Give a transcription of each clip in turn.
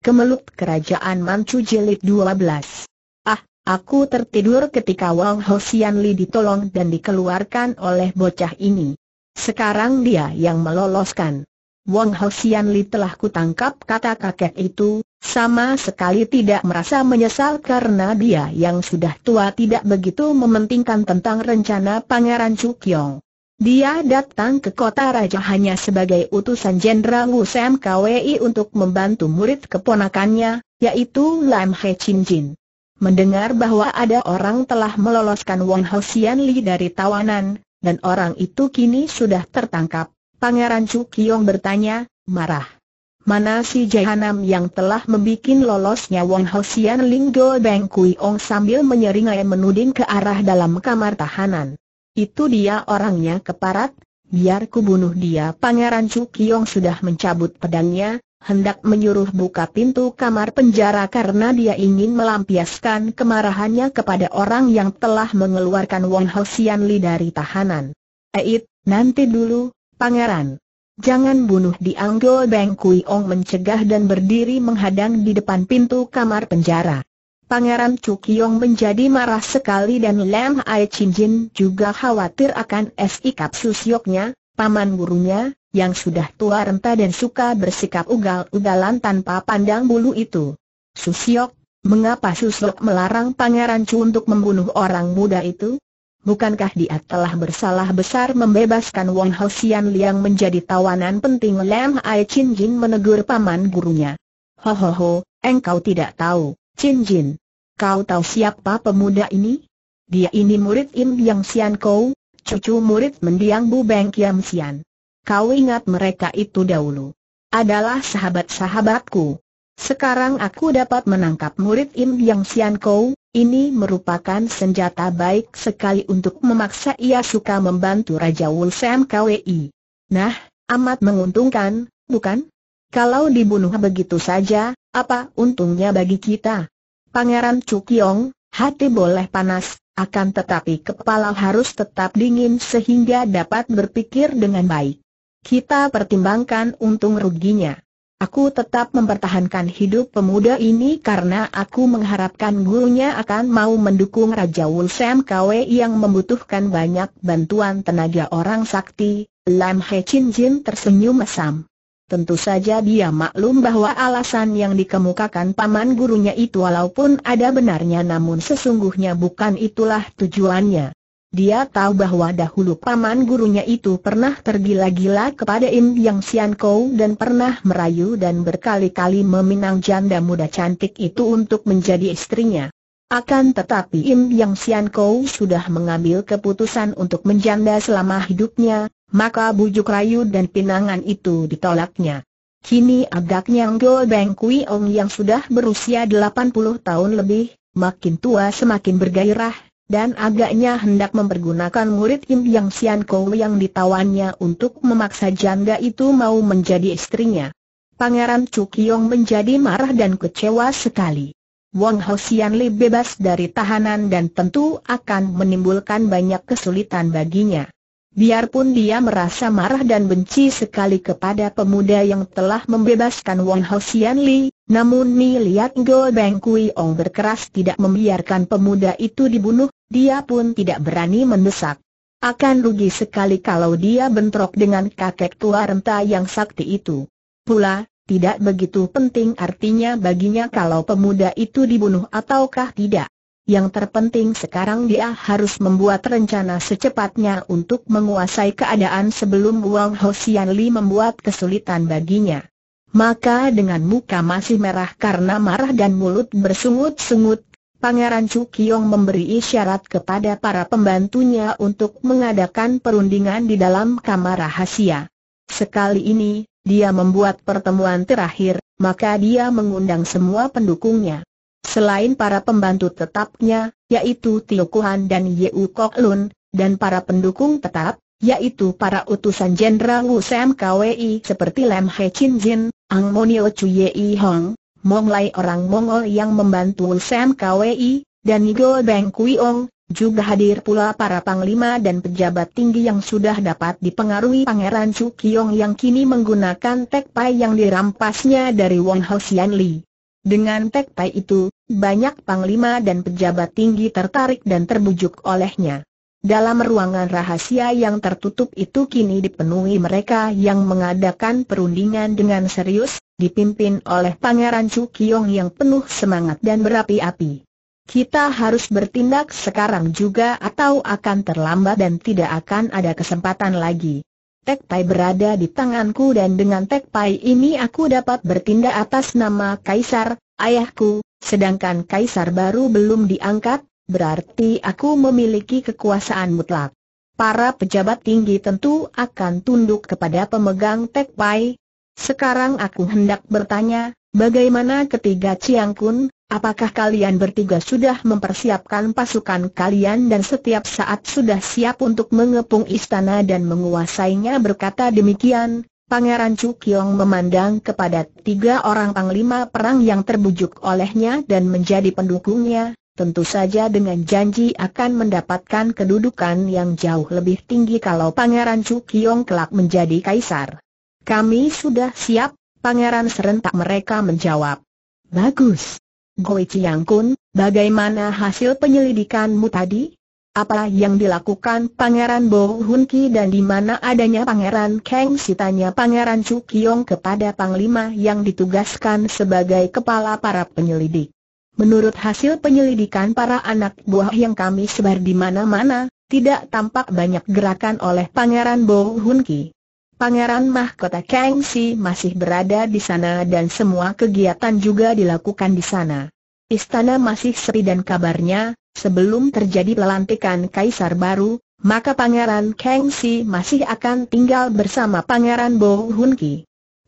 Kemeluk Kerajaan Manchu Jilid 12 Ah, aku tertidur ketika Wang Hosian Li ditolong dan dikeluarkan oleh bocah ini. Sekarang dia yang meloloskan. Wang Hosian Li telah kutangkap kata kakek itu, sama sekali tidak merasa menyesal karena dia yang sudah tua tidak begitu mementingkan tentang rencana Pangeran Cukyong. Dia datang ke kota raja hanya sebagai utusan Jenderal Wu Sam KWI untuk membantu murid keponakannya, yaitu Lam He Chin Jin. Mendengar bahwa ada orang telah meloloskan Wang Hosian Li dari tawanan, dan orang itu kini sudah tertangkap, Pangeran Chu Kiong bertanya, marah. Mana si Jahanam yang telah membuat lolosnya Wong Ling Go Beng Kui Ong sambil menyeringai menuding ke arah dalam kamar tahanan. Itu dia orangnya keparat, biar ku bunuh dia Pangeran Cukiong sudah mencabut pedangnya, hendak menyuruh buka pintu kamar penjara karena dia ingin melampiaskan kemarahannya kepada orang yang telah mengeluarkan Wong Sian Li dari tahanan. Eit, nanti dulu, pangeran. Jangan bunuh di Anggol Beng Kui Ong mencegah dan berdiri menghadang di depan pintu kamar penjara. Pangeran Cukyong menjadi marah sekali dan Lam Ai Chin Jin juga khawatir akan sikap susyoknya, paman gurunya, yang sudah tua renta dan suka bersikap ugal-ugalan tanpa pandang bulu itu. Susyok, mengapa Susyok melarang Pangeran Cu untuk membunuh orang muda itu? Bukankah dia telah bersalah besar membebaskan Wang Sian Liang menjadi tawanan penting Lam Ai Chin Jin menegur paman gurunya. Hohoho, engkau tidak tahu, Chin Jin. Kau tahu siapa pemuda ini? Dia ini murid Im Yang Sian Kou, cucu murid mendiang Bu Beng Kiam Sian. Kau ingat mereka itu dahulu. Adalah sahabat-sahabatku. Sekarang aku dapat menangkap murid Im Yang Sian Kou, ini merupakan senjata baik sekali untuk memaksa ia suka membantu Raja Wul Sam KWI. Nah, amat menguntungkan, bukan? Kalau dibunuh begitu saja, apa untungnya bagi kita? Pangeran Cukyong, hati boleh panas, akan tetapi kepala harus tetap dingin sehingga dapat berpikir dengan baik. Kita pertimbangkan untung ruginya. Aku tetap mempertahankan hidup pemuda ini karena aku mengharapkan gurunya akan mau mendukung Raja Wulsem Kwe yang membutuhkan banyak bantuan tenaga orang sakti. Lam He Chin Jin tersenyum mesam. Tentu saja dia maklum bahwa alasan yang dikemukakan paman gurunya itu walaupun ada benarnya namun sesungguhnya bukan itulah tujuannya. Dia tahu bahwa dahulu paman gurunya itu pernah tergila-gila kepada Im Yang Sian Kou dan pernah merayu dan berkali-kali meminang janda muda cantik itu untuk menjadi istrinya. Akan tetapi Im Yang Sian Kou sudah mengambil keputusan untuk menjanda selama hidupnya, maka bujuk rayu dan pinangan itu ditolaknya. Kini agaknya Ngo Beng Kui Ong yang sudah berusia 80 tahun lebih, makin tua semakin bergairah, dan agaknya hendak mempergunakan murid Im Yang Sian Kou yang ditawannya untuk memaksa janda itu mau menjadi istrinya. Pangeran Chu Kiong menjadi marah dan kecewa sekali. Wong Sian Li bebas dari tahanan dan tentu akan menimbulkan banyak kesulitan baginya. Biarpun dia merasa marah dan benci sekali kepada pemuda yang telah membebaskan Wong Sian Li, namun Ni Liat Go Beng Kui Ong berkeras tidak membiarkan pemuda itu dibunuh, dia pun tidak berani mendesak. Akan rugi sekali kalau dia bentrok dengan kakek tua renta yang sakti itu. Pula, tidak begitu penting artinya baginya kalau pemuda itu dibunuh ataukah tidak. Yang terpenting sekarang dia harus membuat rencana secepatnya untuk menguasai keadaan sebelum Wang Hosian Li membuat kesulitan baginya. Maka dengan muka masih merah karena marah dan mulut bersungut-sungut, Pangeran Chu Kiong memberi isyarat kepada para pembantunya untuk mengadakan perundingan di dalam kamar rahasia. Sekali ini, dia membuat pertemuan terakhir, maka dia mengundang semua pendukungnya. Selain para pembantu tetapnya, yaitu Tio Kuhan dan Yeu Kok Lun, dan para pendukung tetap, yaitu para utusan Jenderal Wu Sam Kwei seperti Lam He Chin Jin, Ang Monio Chu Yei Hong, Mong Lai orang Mongol yang membantu Wu Sam Kwei, dan Nigo Beng Kui Ong, juga hadir pula para panglima dan pejabat tinggi yang sudah dapat dipengaruhi Pangeran Chu Kiong yang kini menggunakan tekpai yang dirampasnya dari Wang Sian Li. Dengan tekpai itu, banyak panglima dan pejabat tinggi tertarik dan terbujuk olehnya. Dalam ruangan rahasia yang tertutup itu kini dipenuhi mereka yang mengadakan perundingan dengan serius, dipimpin oleh Pangeran Chu Kiong yang penuh semangat dan berapi-api kita harus bertindak sekarang juga atau akan terlambat dan tidak akan ada kesempatan lagi. Tek Pai berada di tanganku dan dengan Tek Pai ini aku dapat bertindak atas nama Kaisar, ayahku, sedangkan Kaisar baru belum diangkat, berarti aku memiliki kekuasaan mutlak. Para pejabat tinggi tentu akan tunduk kepada pemegang Tek Pai. Sekarang aku hendak bertanya, bagaimana ketiga Ciang Kun, Apakah kalian bertiga sudah mempersiapkan pasukan kalian dan setiap saat sudah siap untuk mengepung istana dan menguasainya berkata demikian, Pangeran Chu Kyong memandang kepada tiga orang panglima perang yang terbujuk olehnya dan menjadi pendukungnya, tentu saja dengan janji akan mendapatkan kedudukan yang jauh lebih tinggi kalau Pangeran Chu Kyong kelak menjadi kaisar. Kami sudah siap, Pangeran serentak mereka menjawab. Bagus. Goi Chiang Kun, bagaimana hasil penyelidikanmu tadi? Apa yang dilakukan Pangeran Bo Hun Ki dan di mana adanya Pangeran Kang Si tanya Pangeran Chu Kiong kepada Panglima yang ditugaskan sebagai kepala para penyelidik. Menurut hasil penyelidikan para anak buah yang kami sebar di mana-mana, tidak tampak banyak gerakan oleh Pangeran Bo Hun Ki. Pangeran Mahkota Kangxi masih berada di sana dan semua kegiatan juga dilakukan di sana. Istana masih sepi dan kabarnya, sebelum terjadi pelantikan kaisar baru, maka Pangeran Kangxi masih akan tinggal bersama Pangeran Bo Hun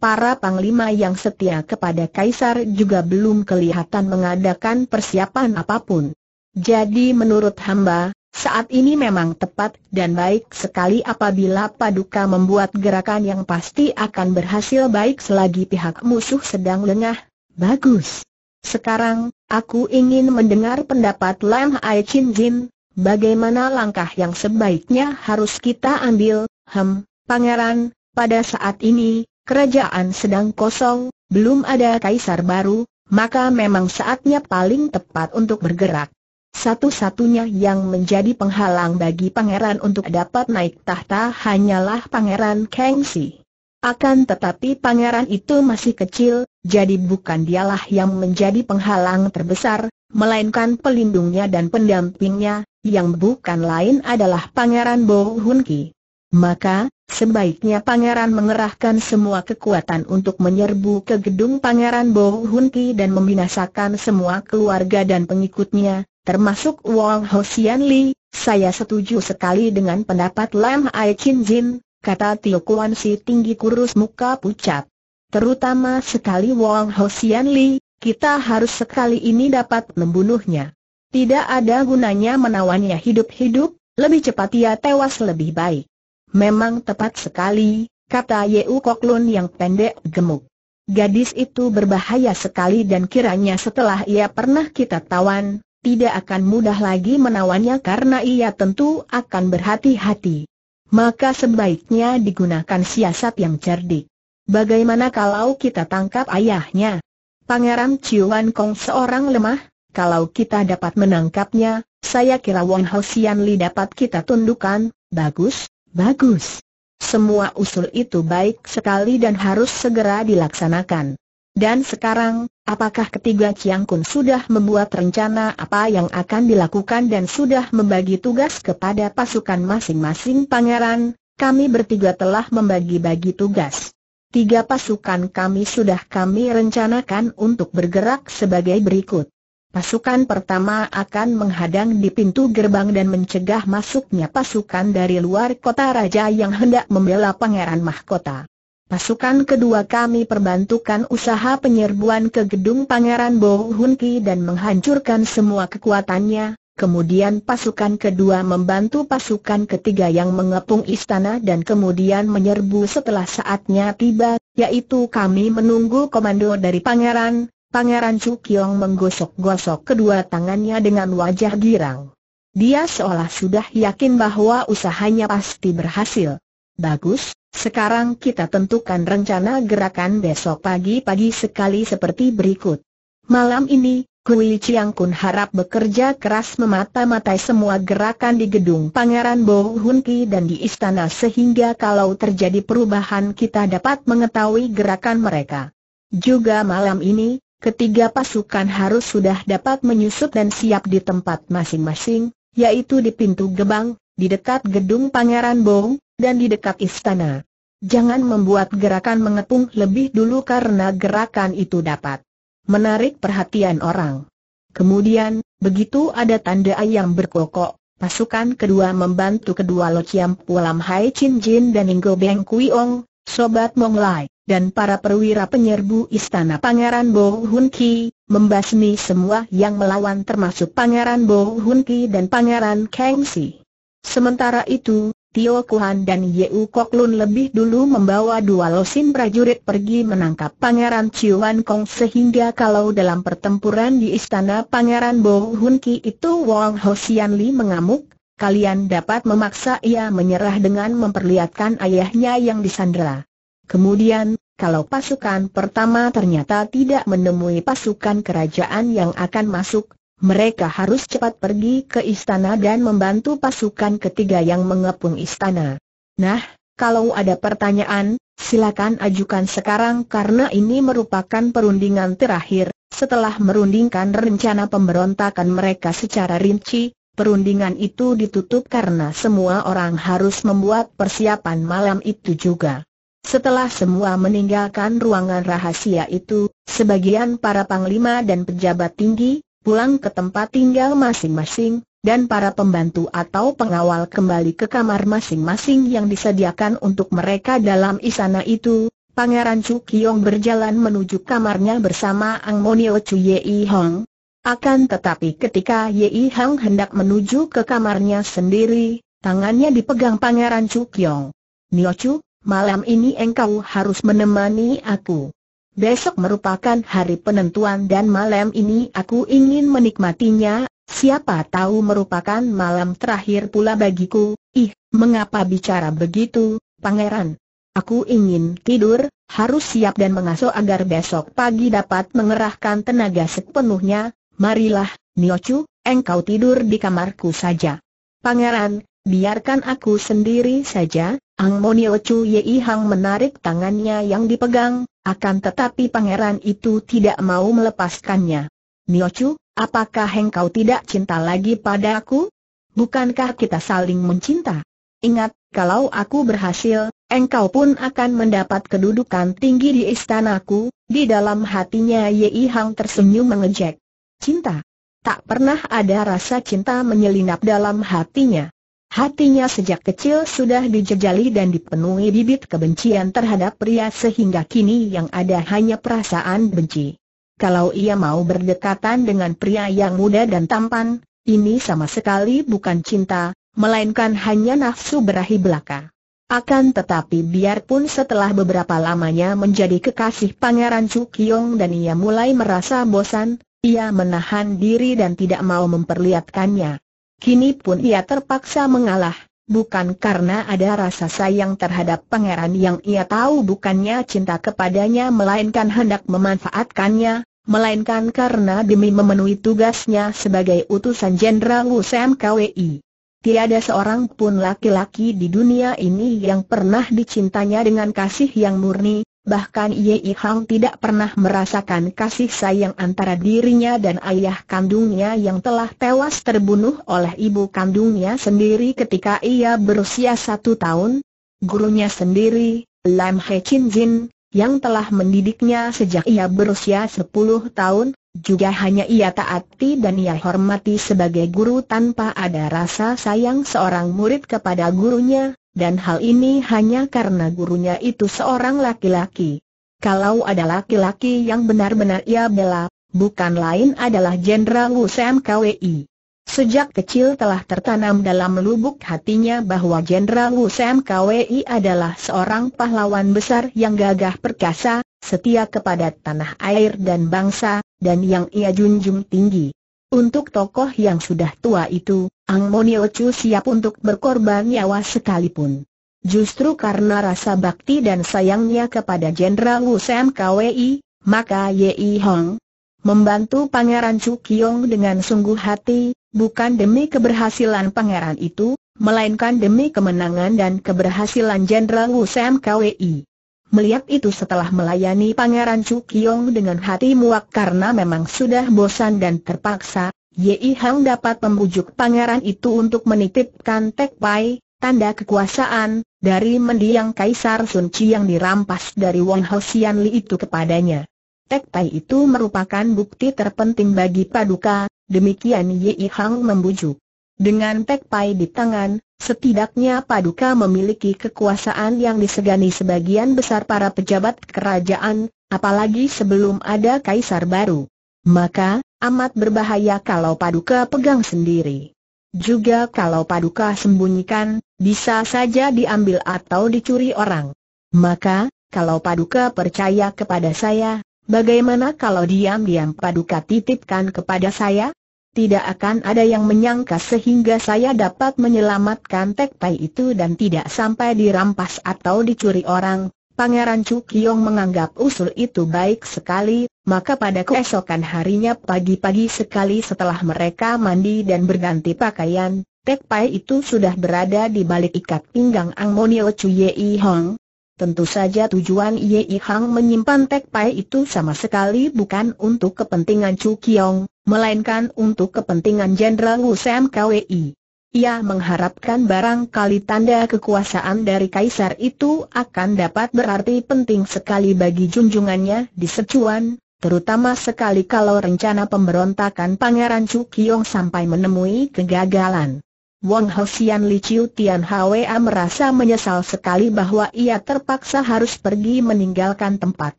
Para panglima yang setia kepada kaisar juga belum kelihatan mengadakan persiapan apapun. Jadi menurut hamba, saat ini memang tepat dan baik sekali apabila Paduka membuat gerakan yang pasti akan berhasil baik selagi pihak musuh sedang lengah. Bagus. Sekarang, aku ingin mendengar pendapat Lam Hai Chin Jin, bagaimana langkah yang sebaiknya harus kita ambil, hem, pangeran, pada saat ini, kerajaan sedang kosong, belum ada kaisar baru, maka memang saatnya paling tepat untuk bergerak. Satu-satunya yang menjadi penghalang bagi pangeran untuk dapat naik tahta hanyalah pangeran Kengsi. Akan tetapi pangeran itu masih kecil, jadi bukan dialah yang menjadi penghalang terbesar, melainkan pelindungnya dan pendampingnya, yang bukan lain adalah pangeran Bo Hun Ki. Maka, sebaiknya pangeran mengerahkan semua kekuatan untuk menyerbu ke gedung pangeran Bo Hun Ki dan membinasakan semua keluarga dan pengikutnya, termasuk Wang Hosian Li, saya setuju sekali dengan pendapat Lam Ai Chin Jin, kata Tio Kuan Si tinggi kurus muka pucat. Terutama sekali Wang Hosian Li, kita harus sekali ini dapat membunuhnya. Tidak ada gunanya menawannya hidup-hidup, lebih cepat ia tewas lebih baik. Memang tepat sekali, kata Yeu Kok Lun yang pendek gemuk. Gadis itu berbahaya sekali dan kiranya setelah ia pernah kita tawan, tidak akan mudah lagi menawannya karena ia tentu akan berhati-hati. Maka sebaiknya digunakan siasat yang cerdik. Bagaimana kalau kita tangkap ayahnya? Pangeran Ciuan Kong seorang lemah, kalau kita dapat menangkapnya, saya kira Wang Hao Sian Li dapat kita tundukkan, bagus, bagus. Semua usul itu baik sekali dan harus segera dilaksanakan. Dan sekarang, apakah ketiga Chiang Kun sudah membuat rencana apa yang akan dilakukan dan sudah membagi tugas kepada pasukan masing-masing pangeran? Kami bertiga telah membagi-bagi tugas. Tiga pasukan kami sudah kami rencanakan untuk bergerak sebagai berikut. Pasukan pertama akan menghadang di pintu gerbang dan mencegah masuknya pasukan dari luar kota raja yang hendak membela pangeran mahkota. Pasukan kedua kami perbantukan usaha penyerbuan ke gedung Pangeran Bo Hun Ki dan menghancurkan semua kekuatannya, kemudian pasukan kedua membantu pasukan ketiga yang mengepung istana dan kemudian menyerbu setelah saatnya tiba, yaitu kami menunggu komando dari Pangeran, Pangeran Kiong menggosok-gosok kedua tangannya dengan wajah girang. Dia seolah sudah yakin bahwa usahanya pasti berhasil. Bagus, sekarang kita tentukan rencana gerakan besok pagi-pagi sekali seperti berikut. Malam ini, Kui Chiang Kun harap bekerja keras memata-matai semua gerakan di gedung Pangeran Bo Hun Ki dan di istana sehingga kalau terjadi perubahan kita dapat mengetahui gerakan mereka. Juga malam ini, ketiga pasukan harus sudah dapat menyusup dan siap di tempat masing-masing, yaitu di pintu gebang, di dekat gedung Pangeran Bow, dan di dekat istana. Jangan membuat gerakan mengepung lebih dulu karena gerakan itu dapat menarik perhatian orang. Kemudian, begitu ada tanda ayam berkokok, pasukan kedua membantu kedua lociam Pulam Hai Chin Jin dan Ingo Beng Kui Ong, Sobat Monglai, dan para perwira penyerbu istana Pangeran Bo Hun Ki, membasmi semua yang melawan termasuk Pangeran Bo Hun Ki dan Pangeran Kang Si. Sementara itu, Tio Kuan dan Yeu Kok Lun lebih dulu membawa dua losin prajurit pergi menangkap Pangeran Ciuan Kong sehingga kalau dalam pertempuran di istana Pangeran Bo Hun Ki itu Wang Ho Sian Li mengamuk, kalian dapat memaksa ia menyerah dengan memperlihatkan ayahnya yang disandera. Kemudian, kalau pasukan pertama ternyata tidak menemui pasukan kerajaan yang akan masuk, mereka harus cepat pergi ke istana dan membantu pasukan ketiga yang mengepung istana. Nah, kalau ada pertanyaan, silakan ajukan sekarang karena ini merupakan perundingan terakhir. Setelah merundingkan rencana pemberontakan mereka secara rinci, perundingan itu ditutup karena semua orang harus membuat persiapan malam itu juga. Setelah semua meninggalkan ruangan rahasia itu, sebagian para panglima dan pejabat tinggi, pulang ke tempat tinggal masing-masing, dan para pembantu atau pengawal kembali ke kamar masing-masing yang disediakan untuk mereka dalam istana itu, Pangeran Chu Kiong berjalan menuju kamarnya bersama Ang Monio Chu Yei Hong. Akan tetapi ketika Yei Hong hendak menuju ke kamarnya sendiri, tangannya dipegang Pangeran Kiong. Nio Chu, malam ini engkau harus menemani aku. Besok merupakan hari penentuan dan malam ini aku ingin menikmatinya, siapa tahu merupakan malam terakhir pula bagiku, ih, mengapa bicara begitu, pangeran? Aku ingin tidur, harus siap dan mengasuh agar besok pagi dapat mengerahkan tenaga sepenuhnya, marilah, Niochu, engkau tidur di kamarku saja. Pangeran, biarkan aku sendiri saja, Ang Monil Chu Yei Hang menarik tangannya yang dipegang, akan tetapi pangeran itu tidak mau melepaskannya. Nio Chu, apakah engkau tidak cinta lagi pada aku? Bukankah kita saling mencinta? Ingat, kalau aku berhasil, engkau pun akan mendapat kedudukan tinggi di istanaku, di dalam hatinya Yei Hang tersenyum mengejek. Cinta. Tak pernah ada rasa cinta menyelinap dalam hatinya. Hatinya sejak kecil sudah dijejali dan dipenuhi bibit kebencian terhadap pria sehingga kini yang ada hanya perasaan benci. Kalau ia mau berdekatan dengan pria yang muda dan tampan, ini sama sekali bukan cinta, melainkan hanya nafsu berahi belaka. Akan tetapi biarpun setelah beberapa lamanya menjadi kekasih Pangeran Cukyong dan ia mulai merasa bosan, ia menahan diri dan tidak mau memperlihatkannya. Kini pun ia terpaksa mengalah, bukan karena ada rasa sayang terhadap pangeran yang ia tahu bukannya cinta kepadanya melainkan hendak memanfaatkannya, melainkan karena demi memenuhi tugasnya sebagai utusan Jenderal Wusam KWI. Tiada seorang pun laki-laki di dunia ini yang pernah dicintanya dengan kasih yang murni, Bahkan Ye Hang tidak pernah merasakan kasih sayang antara dirinya dan ayah kandungnya yang telah tewas terbunuh oleh ibu kandungnya sendiri ketika ia berusia satu tahun. Gurunya sendiri, Lam He Chin Jin, yang telah mendidiknya sejak ia berusia sepuluh tahun, juga hanya ia taati dan ia hormati sebagai guru tanpa ada rasa sayang seorang murid kepada gurunya, dan hal ini hanya karena gurunya itu seorang laki-laki. Kalau ada laki-laki yang benar-benar ia bela, bukan lain adalah Jenderal Wu Sam KWI. Sejak kecil telah tertanam dalam lubuk hatinya bahwa Jenderal Wu Sam KWI adalah seorang pahlawan besar yang gagah perkasa, setia kepada tanah air dan bangsa, dan yang ia junjung tinggi. Untuk tokoh yang sudah tua itu, Ang Monio Chu siap untuk berkorban nyawa sekalipun. Justru karena rasa bakti dan sayangnya kepada Jenderal Wu Sam KWI, maka Yi Hong membantu Pangeran Chu Kiong dengan sungguh hati, bukan demi keberhasilan pangeran itu, melainkan demi kemenangan dan keberhasilan Jenderal Wu Sam KWI. Melihat itu setelah melayani Pangeran Chu Cukyong dengan hati muak karena memang sudah bosan dan terpaksa, Yei Hang dapat membujuk pangeran itu untuk menitipkan Tek Pai, tanda kekuasaan, dari mendiang Kaisar Sun Chi yang dirampas dari Wang Sian Li itu kepadanya. Tek Pai itu merupakan bukti terpenting bagi Paduka, demikian Yei Hang membujuk. Dengan Tek Pai di tangan, Setidaknya Paduka memiliki kekuasaan yang disegani sebagian besar para pejabat kerajaan, apalagi sebelum ada kaisar baru. Maka, amat berbahaya kalau Paduka pegang sendiri. Juga kalau Paduka sembunyikan, bisa saja diambil atau dicuri orang. Maka, kalau Paduka percaya kepada saya, Bagaimana kalau diam-diam Paduka titipkan kepada saya? Tidak akan ada yang menyangka sehingga saya dapat menyelamatkan Tek itu dan tidak sampai dirampas atau dicuri orang. Pangeran Chu Kyong menganggap usul itu baik sekali, maka pada keesokan harinya pagi-pagi sekali setelah mereka mandi dan berganti pakaian, Tek itu sudah berada di balik ikat pinggang Ang Monio Chu Yei Hong. Tentu saja tujuan Yei Hong menyimpan Tek itu sama sekali bukan untuk kepentingan Chu Kiong, melainkan untuk kepentingan Jenderal Wu Sam KWI. Ia mengharapkan barangkali tanda kekuasaan dari kaisar itu akan dapat berarti penting sekali bagi junjungannya di Secuan, terutama sekali kalau rencana pemberontakan Pangeran Chu Kiong sampai menemui kegagalan. Wang Hsian Li Chiu Tian Hwa merasa menyesal sekali bahwa ia terpaksa harus pergi meninggalkan tempat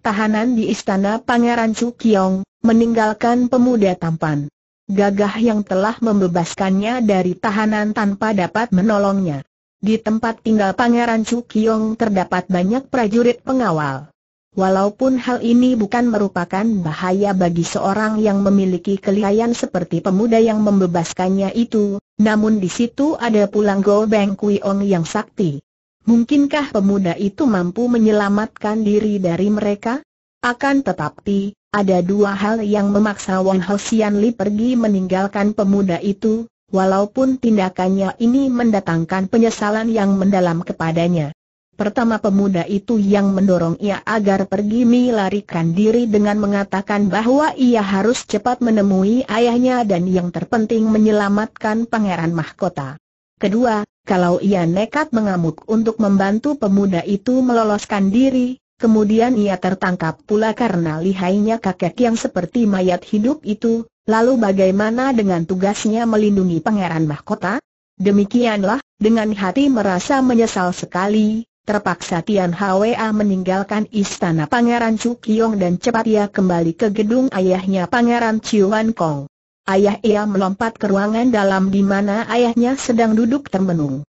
tahanan di istana Pangeran Chu Kiong, meninggalkan pemuda tampan. Gagah yang telah membebaskannya dari tahanan tanpa dapat menolongnya. Di tempat tinggal Pangeran Cukyong terdapat banyak prajurit pengawal. Walaupun hal ini bukan merupakan bahaya bagi seorang yang memiliki kelihayan seperti pemuda yang membebaskannya itu, namun di situ ada pulang Go Beng Kuiong yang sakti. Mungkinkah pemuda itu mampu menyelamatkan diri dari mereka? Akan tetapi, ada dua hal yang memaksa Wang Hosian Li pergi meninggalkan pemuda itu, walaupun tindakannya ini mendatangkan penyesalan yang mendalam kepadanya. Pertama pemuda itu yang mendorong ia agar pergi melarikan diri dengan mengatakan bahwa ia harus cepat menemui ayahnya dan yang terpenting menyelamatkan pangeran mahkota. Kedua, kalau ia nekat mengamuk untuk membantu pemuda itu meloloskan diri, Kemudian ia tertangkap pula karena lihainya kakek yang seperti mayat hidup itu, lalu bagaimana dengan tugasnya melindungi pangeran mahkota? Demikianlah, dengan hati merasa menyesal sekali, terpaksa Tian Hwa meninggalkan istana pangeran Chu Cukyong dan cepat ia kembali ke gedung ayahnya pangeran Chiuan Kong. Ayah ia melompat ke ruangan dalam di mana ayahnya sedang duduk termenung.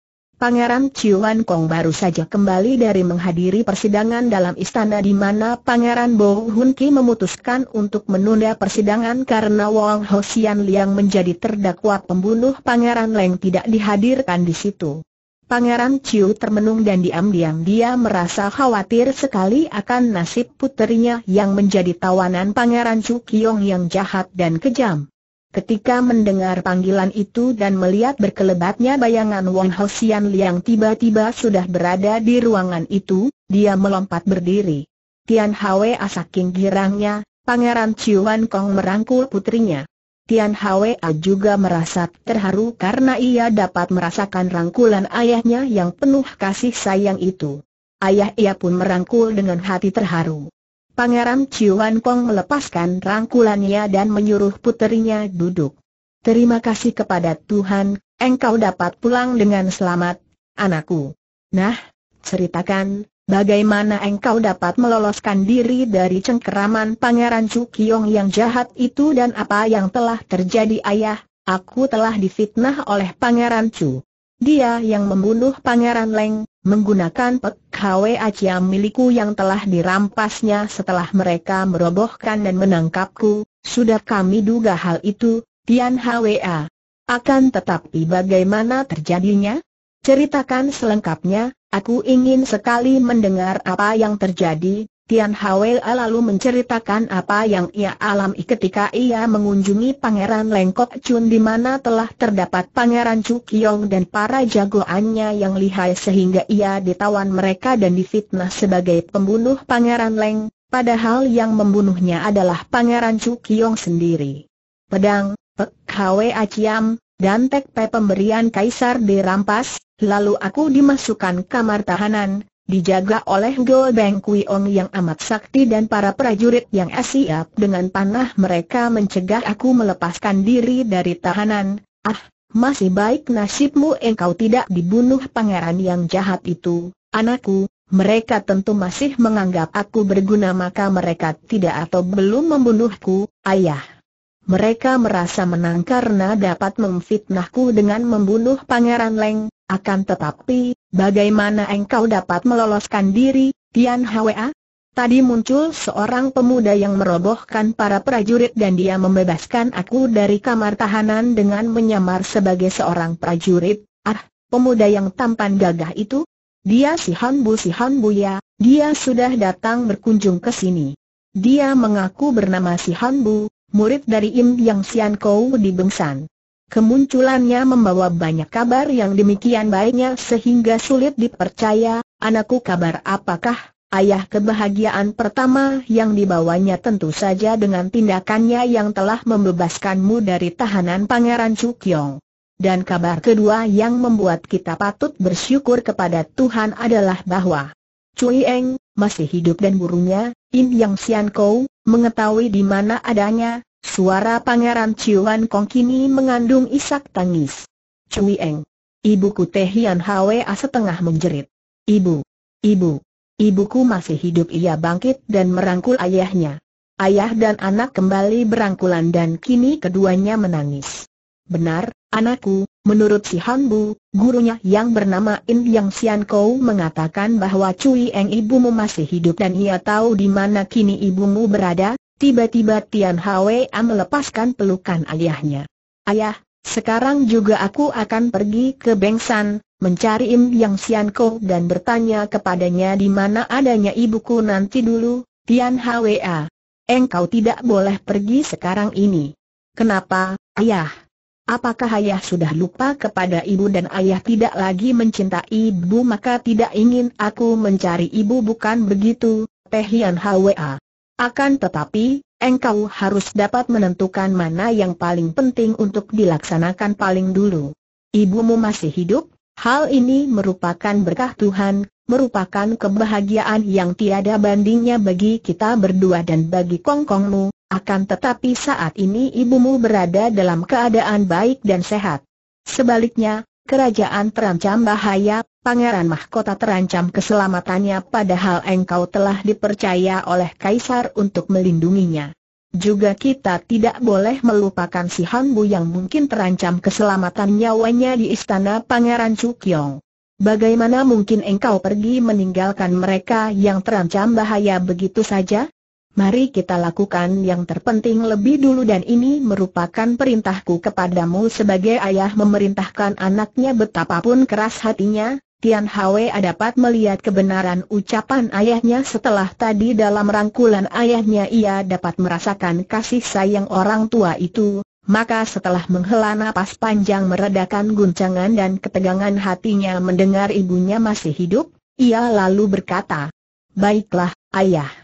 Pangeran Ciuan Kong baru saja kembali dari menghadiri persidangan dalam istana di mana Pangeran Bo Hun Ki memutuskan untuk menunda persidangan karena Wang Hosian Liang menjadi terdakwa pembunuh Pangeran Leng tidak dihadirkan di situ. Pangeran Chiu termenung dan diam-diam dia merasa khawatir sekali akan nasib puterinya yang menjadi tawanan Pangeran Chu Kiong yang jahat dan kejam. Ketika mendengar panggilan itu dan melihat berkelebatnya bayangan Wang Sian yang tiba-tiba sudah berada di ruangan itu, dia melompat berdiri. Tian Hwe asaking girangnya, Pangeran Ciuan Kong merangkul putrinya. Tian Hwe juga merasa terharu karena ia dapat merasakan rangkulan ayahnya yang penuh kasih sayang itu. Ayah ia pun merangkul dengan hati terharu. Pangeran Ciuan Kong melepaskan rangkulannya dan menyuruh puterinya duduk. Terima kasih kepada Tuhan, engkau dapat pulang dengan selamat, anakku. Nah, ceritakan, bagaimana engkau dapat meloloskan diri dari cengkeraman Pangeran Chu Kiong yang jahat itu dan apa yang telah terjadi ayah, aku telah difitnah oleh Pangeran Chu. Dia yang membunuh Pangeran Leng, menggunakan pek Hwa Acia milikku yang telah dirampasnya setelah mereka merobohkan dan menangkapku, sudah kami duga hal itu, Tian Hwa. Akan tetapi bagaimana terjadinya? Ceritakan selengkapnya, aku ingin sekali mendengar apa yang terjadi, Tian Hwea lalu menceritakan apa yang ia alami ketika ia mengunjungi Pangeran Lengkok Chun di mana telah terdapat Pangeran Chu Kyong dan para jagoannya yang lihai sehingga ia ditawan mereka dan difitnah sebagai pembunuh Pangeran Leng, padahal yang membunuhnya adalah Pangeran Chu Kyong sendiri. Pedang, Pek Hwea dan Tek Pe pemberian Kaisar dirampas, lalu aku dimasukkan kamar tahanan, dijaga oleh Go Beng Kui Ong yang amat sakti dan para prajurit yang siap dengan panah mereka mencegah aku melepaskan diri dari tahanan. Ah, masih baik nasibmu engkau tidak dibunuh pangeran yang jahat itu, anakku. Mereka tentu masih menganggap aku berguna maka mereka tidak atau belum membunuhku, ayah. Mereka merasa menang karena dapat memfitnahku dengan membunuh Pangeran Leng, akan tetapi, bagaimana engkau dapat meloloskan diri, Tian Hwa? Tadi muncul seorang pemuda yang merobohkan para prajurit dan dia membebaskan aku dari kamar tahanan dengan menyamar sebagai seorang prajurit. Ah, pemuda yang tampan gagah itu? Dia si Bu si Bu ya, dia sudah datang berkunjung ke sini. Dia mengaku bernama si Bu, murid dari Im Yang Sian Kou di Bengsan. Kemunculannya membawa banyak kabar yang demikian baiknya sehingga sulit dipercaya, anakku kabar apakah, ayah kebahagiaan pertama yang dibawanya tentu saja dengan tindakannya yang telah membebaskanmu dari tahanan Pangeran Chukyong. Dan kabar kedua yang membuat kita patut bersyukur kepada Tuhan adalah bahwa Cui Eng, masih hidup dan burungnya, In Yang Sian Kou, mengetahui di mana adanya, Suara Pangeran Ciuan Kong kini mengandung isak tangis. Cui Eng. Ibuku Tehian Hian Hwa setengah menjerit. Ibu. Ibu. Ibuku masih hidup ia bangkit dan merangkul ayahnya. Ayah dan anak kembali berangkulan dan kini keduanya menangis. Benar, anakku, menurut si Hanbu, gurunya yang bernama In Yang Sian Kou mengatakan bahwa Cui Eng ibumu masih hidup dan ia tahu di mana kini ibumu berada, Tiba-tiba Tian Hwa melepaskan pelukan ayahnya. Ayah, sekarang juga aku akan pergi ke Bengsan, mencari Im Yang Sian dan bertanya kepadanya di mana adanya ibuku nanti dulu, Tian A, Engkau tidak boleh pergi sekarang ini. Kenapa, ayah? Apakah ayah sudah lupa kepada ibu dan ayah tidak lagi mencintai ibu maka tidak ingin aku mencari ibu bukan begitu, Pehian Hwa. Akan tetapi, engkau harus dapat menentukan mana yang paling penting untuk dilaksanakan paling dulu. Ibumu masih hidup, hal ini merupakan berkah Tuhan, merupakan kebahagiaan yang tiada bandingnya bagi kita berdua dan bagi kongkongmu, akan tetapi saat ini ibumu berada dalam keadaan baik dan sehat. Sebaliknya, kerajaan terancam bahaya, pangeran mahkota terancam keselamatannya padahal engkau telah dipercaya oleh kaisar untuk melindunginya. Juga kita tidak boleh melupakan si Hanbu yang mungkin terancam keselamatan nyawanya di istana Pangeran Chukyong. Bagaimana mungkin engkau pergi meninggalkan mereka yang terancam bahaya begitu saja? mari kita lakukan yang terpenting lebih dulu dan ini merupakan perintahku kepadamu sebagai ayah memerintahkan anaknya betapapun keras hatinya, Tian Hwe dapat melihat kebenaran ucapan ayahnya setelah tadi dalam rangkulan ayahnya ia dapat merasakan kasih sayang orang tua itu, maka setelah menghela napas panjang meredakan guncangan dan ketegangan hatinya mendengar ibunya masih hidup, ia lalu berkata, Baiklah, ayah.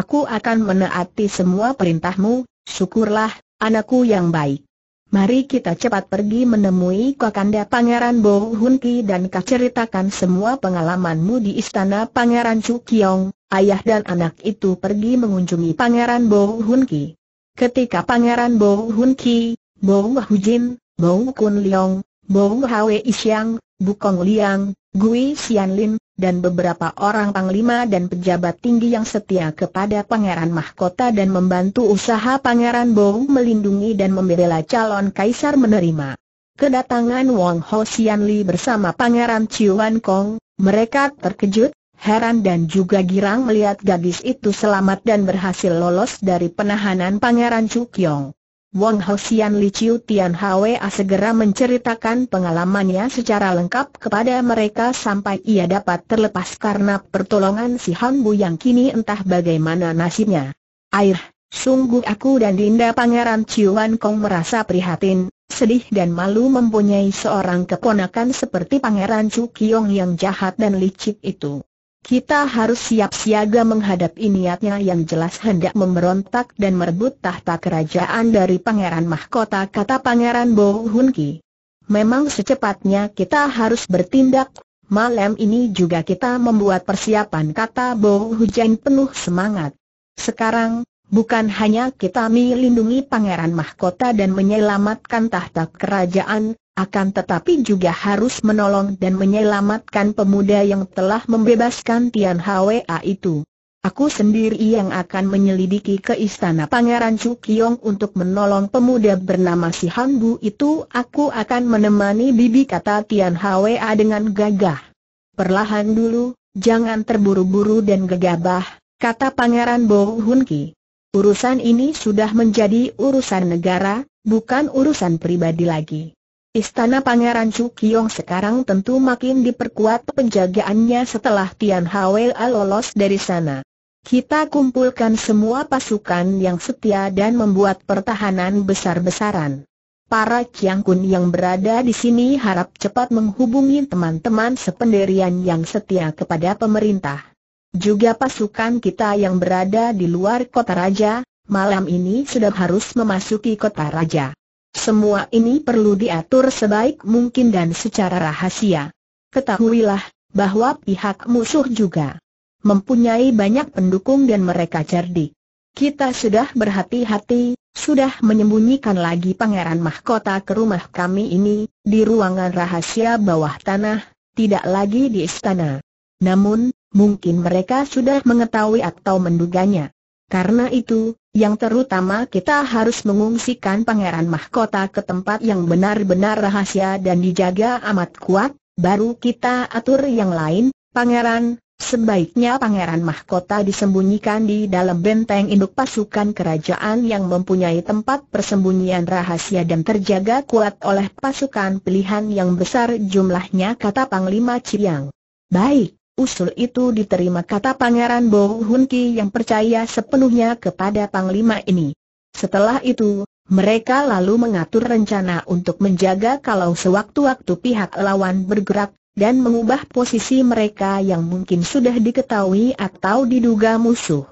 Aku akan menaati semua perintahmu, syukurlah, anakku yang baik. Mari kita cepat pergi menemui Kakanda Pangeran Bo Hun Ki dan kau ceritakan semua pengalamanmu di istana Pangeran Chu Kiong. Ayah dan anak itu pergi mengunjungi Pangeran Bo Hun Ki. Ketika Pangeran Bo Hun Ki, Bo Jin, Bo Kun Leong, Bo Hwe Isyang, Bukong Liang, Gui Xianlin, dan beberapa orang panglima dan pejabat tinggi yang setia kepada Pangeran Mahkota dan membantu usaha Pangeran Bow melindungi dan membela calon kaisar menerima. Kedatangan Wong Ho Xianli bersama Pangeran Chiuan Kong, mereka terkejut, heran dan juga girang melihat gadis itu selamat dan berhasil lolos dari penahanan Pangeran Chu Kyong. Wong Hosian Li Chiu Tian Hwa segera menceritakan pengalamannya secara lengkap kepada mereka sampai ia dapat terlepas karena pertolongan si Han Bu yang kini entah bagaimana nasibnya. Air, sungguh aku dan Dinda Pangeran Wan Kong merasa prihatin, sedih dan malu mempunyai seorang keponakan seperti Pangeran Chu Kiong yang jahat dan licik itu. Kita harus siap siaga menghadapi niatnya yang jelas hendak memberontak dan merebut tahta kerajaan dari Pangeran Mahkota kata Pangeran Bo Hun Ki. Memang secepatnya kita harus bertindak, malam ini juga kita membuat persiapan kata Bo Hujan penuh semangat. Sekarang, bukan hanya kita melindungi Pangeran Mahkota dan menyelamatkan tahta kerajaan, akan tetapi juga harus menolong dan menyelamatkan pemuda yang telah membebaskan Tian Hwa itu. Aku sendiri yang akan menyelidiki ke istana Pangeran Chu Kiong untuk menolong pemuda bernama si Han Bu itu. Aku akan menemani bibi kata Tian Hwa dengan gagah. Perlahan dulu, jangan terburu-buru dan gegabah, kata Pangeran Bo Hun Ki. Urusan ini sudah menjadi urusan negara, bukan urusan pribadi lagi. Istana Pangeran Chu Cukyong sekarang tentu makin diperkuat penjagaannya setelah Tian Hwel lolos dari sana. Kita kumpulkan semua pasukan yang setia dan membuat pertahanan besar-besaran. Para Kun yang berada di sini harap cepat menghubungi teman-teman sependerian yang setia kepada pemerintah. Juga pasukan kita yang berada di luar kota raja, malam ini sudah harus memasuki kota raja. Semua ini perlu diatur sebaik mungkin dan secara rahasia. Ketahuilah, bahwa pihak musuh juga mempunyai banyak pendukung dan mereka cerdik. Kita sudah berhati-hati, sudah menyembunyikan lagi pangeran mahkota ke rumah kami ini, di ruangan rahasia bawah tanah, tidak lagi di istana. Namun, mungkin mereka sudah mengetahui atau menduganya. Karena itu, yang terutama kita harus mengungsikan pangeran mahkota ke tempat yang benar-benar rahasia dan dijaga amat kuat, baru kita atur yang lain, pangeran, sebaiknya pangeran mahkota disembunyikan di dalam benteng induk pasukan kerajaan yang mempunyai tempat persembunyian rahasia dan terjaga kuat oleh pasukan pilihan yang besar jumlahnya kata Panglima Ciyang. Baik, Usul itu diterima kata Pangeran Bo Hun Ki yang percaya sepenuhnya kepada Panglima ini. Setelah itu, mereka lalu mengatur rencana untuk menjaga kalau sewaktu-waktu pihak lawan bergerak, dan mengubah posisi mereka yang mungkin sudah diketahui atau diduga musuh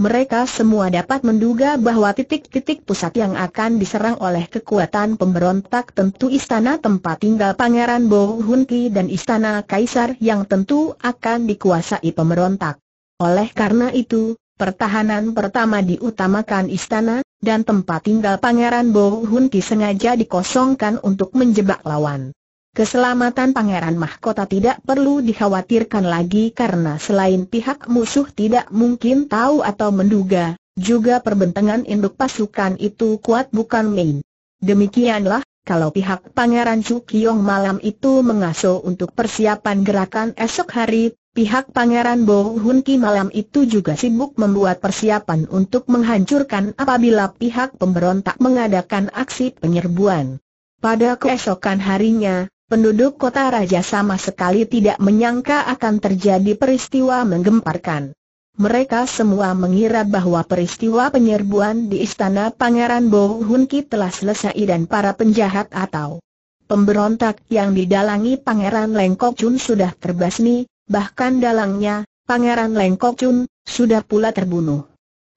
mereka semua dapat menduga bahwa titik-titik pusat yang akan diserang oleh kekuatan pemberontak tentu istana tempat tinggal Pangeran Bo Hun dan istana Kaisar yang tentu akan dikuasai pemberontak. Oleh karena itu, pertahanan pertama diutamakan istana, dan tempat tinggal Pangeran Bo Hun sengaja dikosongkan untuk menjebak lawan. Keselamatan Pangeran Mahkota tidak perlu dikhawatirkan lagi karena selain pihak musuh tidak mungkin tahu atau menduga, juga perbentangan induk pasukan itu kuat bukan main. Demikianlah, kalau pihak Pangeran Cukyong malam itu mengasuh untuk persiapan gerakan esok hari, pihak Pangeran Bo Hun Ki malam itu juga sibuk membuat persiapan untuk menghancurkan apabila pihak pemberontak mengadakan aksi penyerbuan. Pada keesokan harinya, Penduduk kota raja sama sekali tidak menyangka akan terjadi peristiwa menggemparkan. Mereka semua mengira bahwa peristiwa penyerbuan di istana Pangeran Bohunki telah selesai dan para penjahat atau pemberontak yang didalangi Pangeran Lengkok Chun sudah terbasmi, bahkan dalangnya, Pangeran Lengkok Chun, sudah pula terbunuh.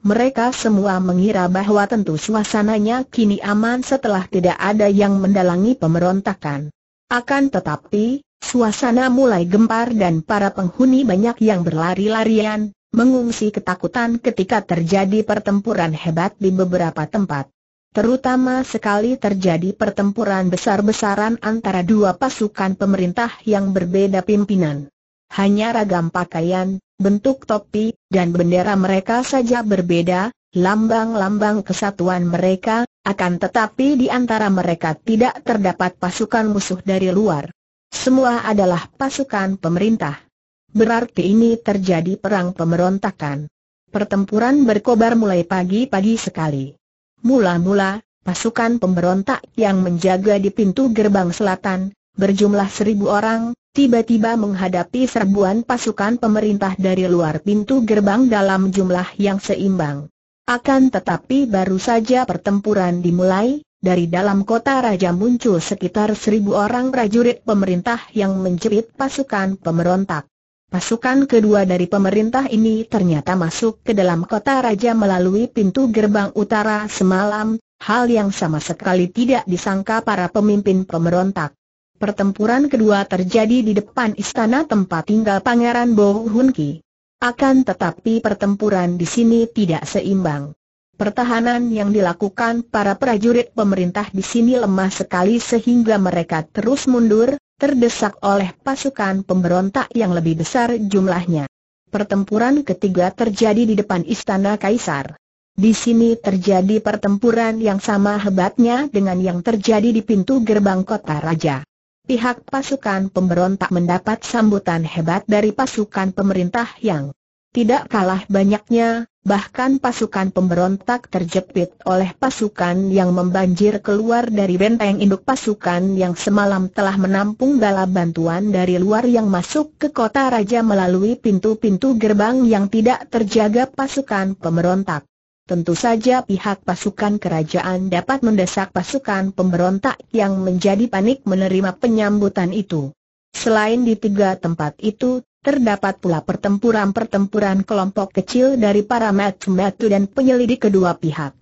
Mereka semua mengira bahwa tentu suasananya kini aman setelah tidak ada yang mendalangi pemberontakan. Akan tetapi, suasana mulai gempar dan para penghuni banyak yang berlari-larian, mengungsi ketakutan ketika terjadi pertempuran hebat di beberapa tempat. Terutama sekali terjadi pertempuran besar-besaran antara dua pasukan pemerintah yang berbeda pimpinan. Hanya ragam pakaian, bentuk topi, dan bendera mereka saja berbeda, lambang-lambang kesatuan mereka, akan tetapi di antara mereka tidak terdapat pasukan musuh dari luar. Semua adalah pasukan pemerintah. Berarti ini terjadi perang pemberontakan. Pertempuran berkobar mulai pagi-pagi sekali. Mula-mula, pasukan pemberontak yang menjaga di pintu gerbang selatan, berjumlah seribu orang, tiba-tiba menghadapi serbuan pasukan pemerintah dari luar pintu gerbang dalam jumlah yang seimbang. Akan tetapi baru saja pertempuran dimulai, dari dalam kota raja muncul sekitar seribu orang prajurit pemerintah yang menjerit pasukan pemberontak. Pasukan kedua dari pemerintah ini ternyata masuk ke dalam kota raja melalui pintu gerbang utara semalam, hal yang sama sekali tidak disangka para pemimpin pemberontak. Pertempuran kedua terjadi di depan istana tempat tinggal Pangeran Bo Hun akan tetapi pertempuran di sini tidak seimbang. Pertahanan yang dilakukan para prajurit pemerintah di sini lemah sekali sehingga mereka terus mundur, terdesak oleh pasukan pemberontak yang lebih besar jumlahnya. Pertempuran ketiga terjadi di depan istana kaisar. Di sini terjadi pertempuran yang sama hebatnya dengan yang terjadi di pintu gerbang kota raja pihak pasukan pemberontak mendapat sambutan hebat dari pasukan pemerintah yang tidak kalah banyaknya, bahkan pasukan pemberontak terjepit oleh pasukan yang membanjir keluar dari benteng induk pasukan yang semalam telah menampung bala bantuan dari luar yang masuk ke kota raja melalui pintu-pintu gerbang yang tidak terjaga pasukan pemberontak. Tentu saja pihak pasukan kerajaan dapat mendesak pasukan pemberontak yang menjadi panik menerima penyambutan itu. Selain di tiga tempat itu, terdapat pula pertempuran-pertempuran kelompok kecil dari para metu-metu dan penyelidik kedua pihak.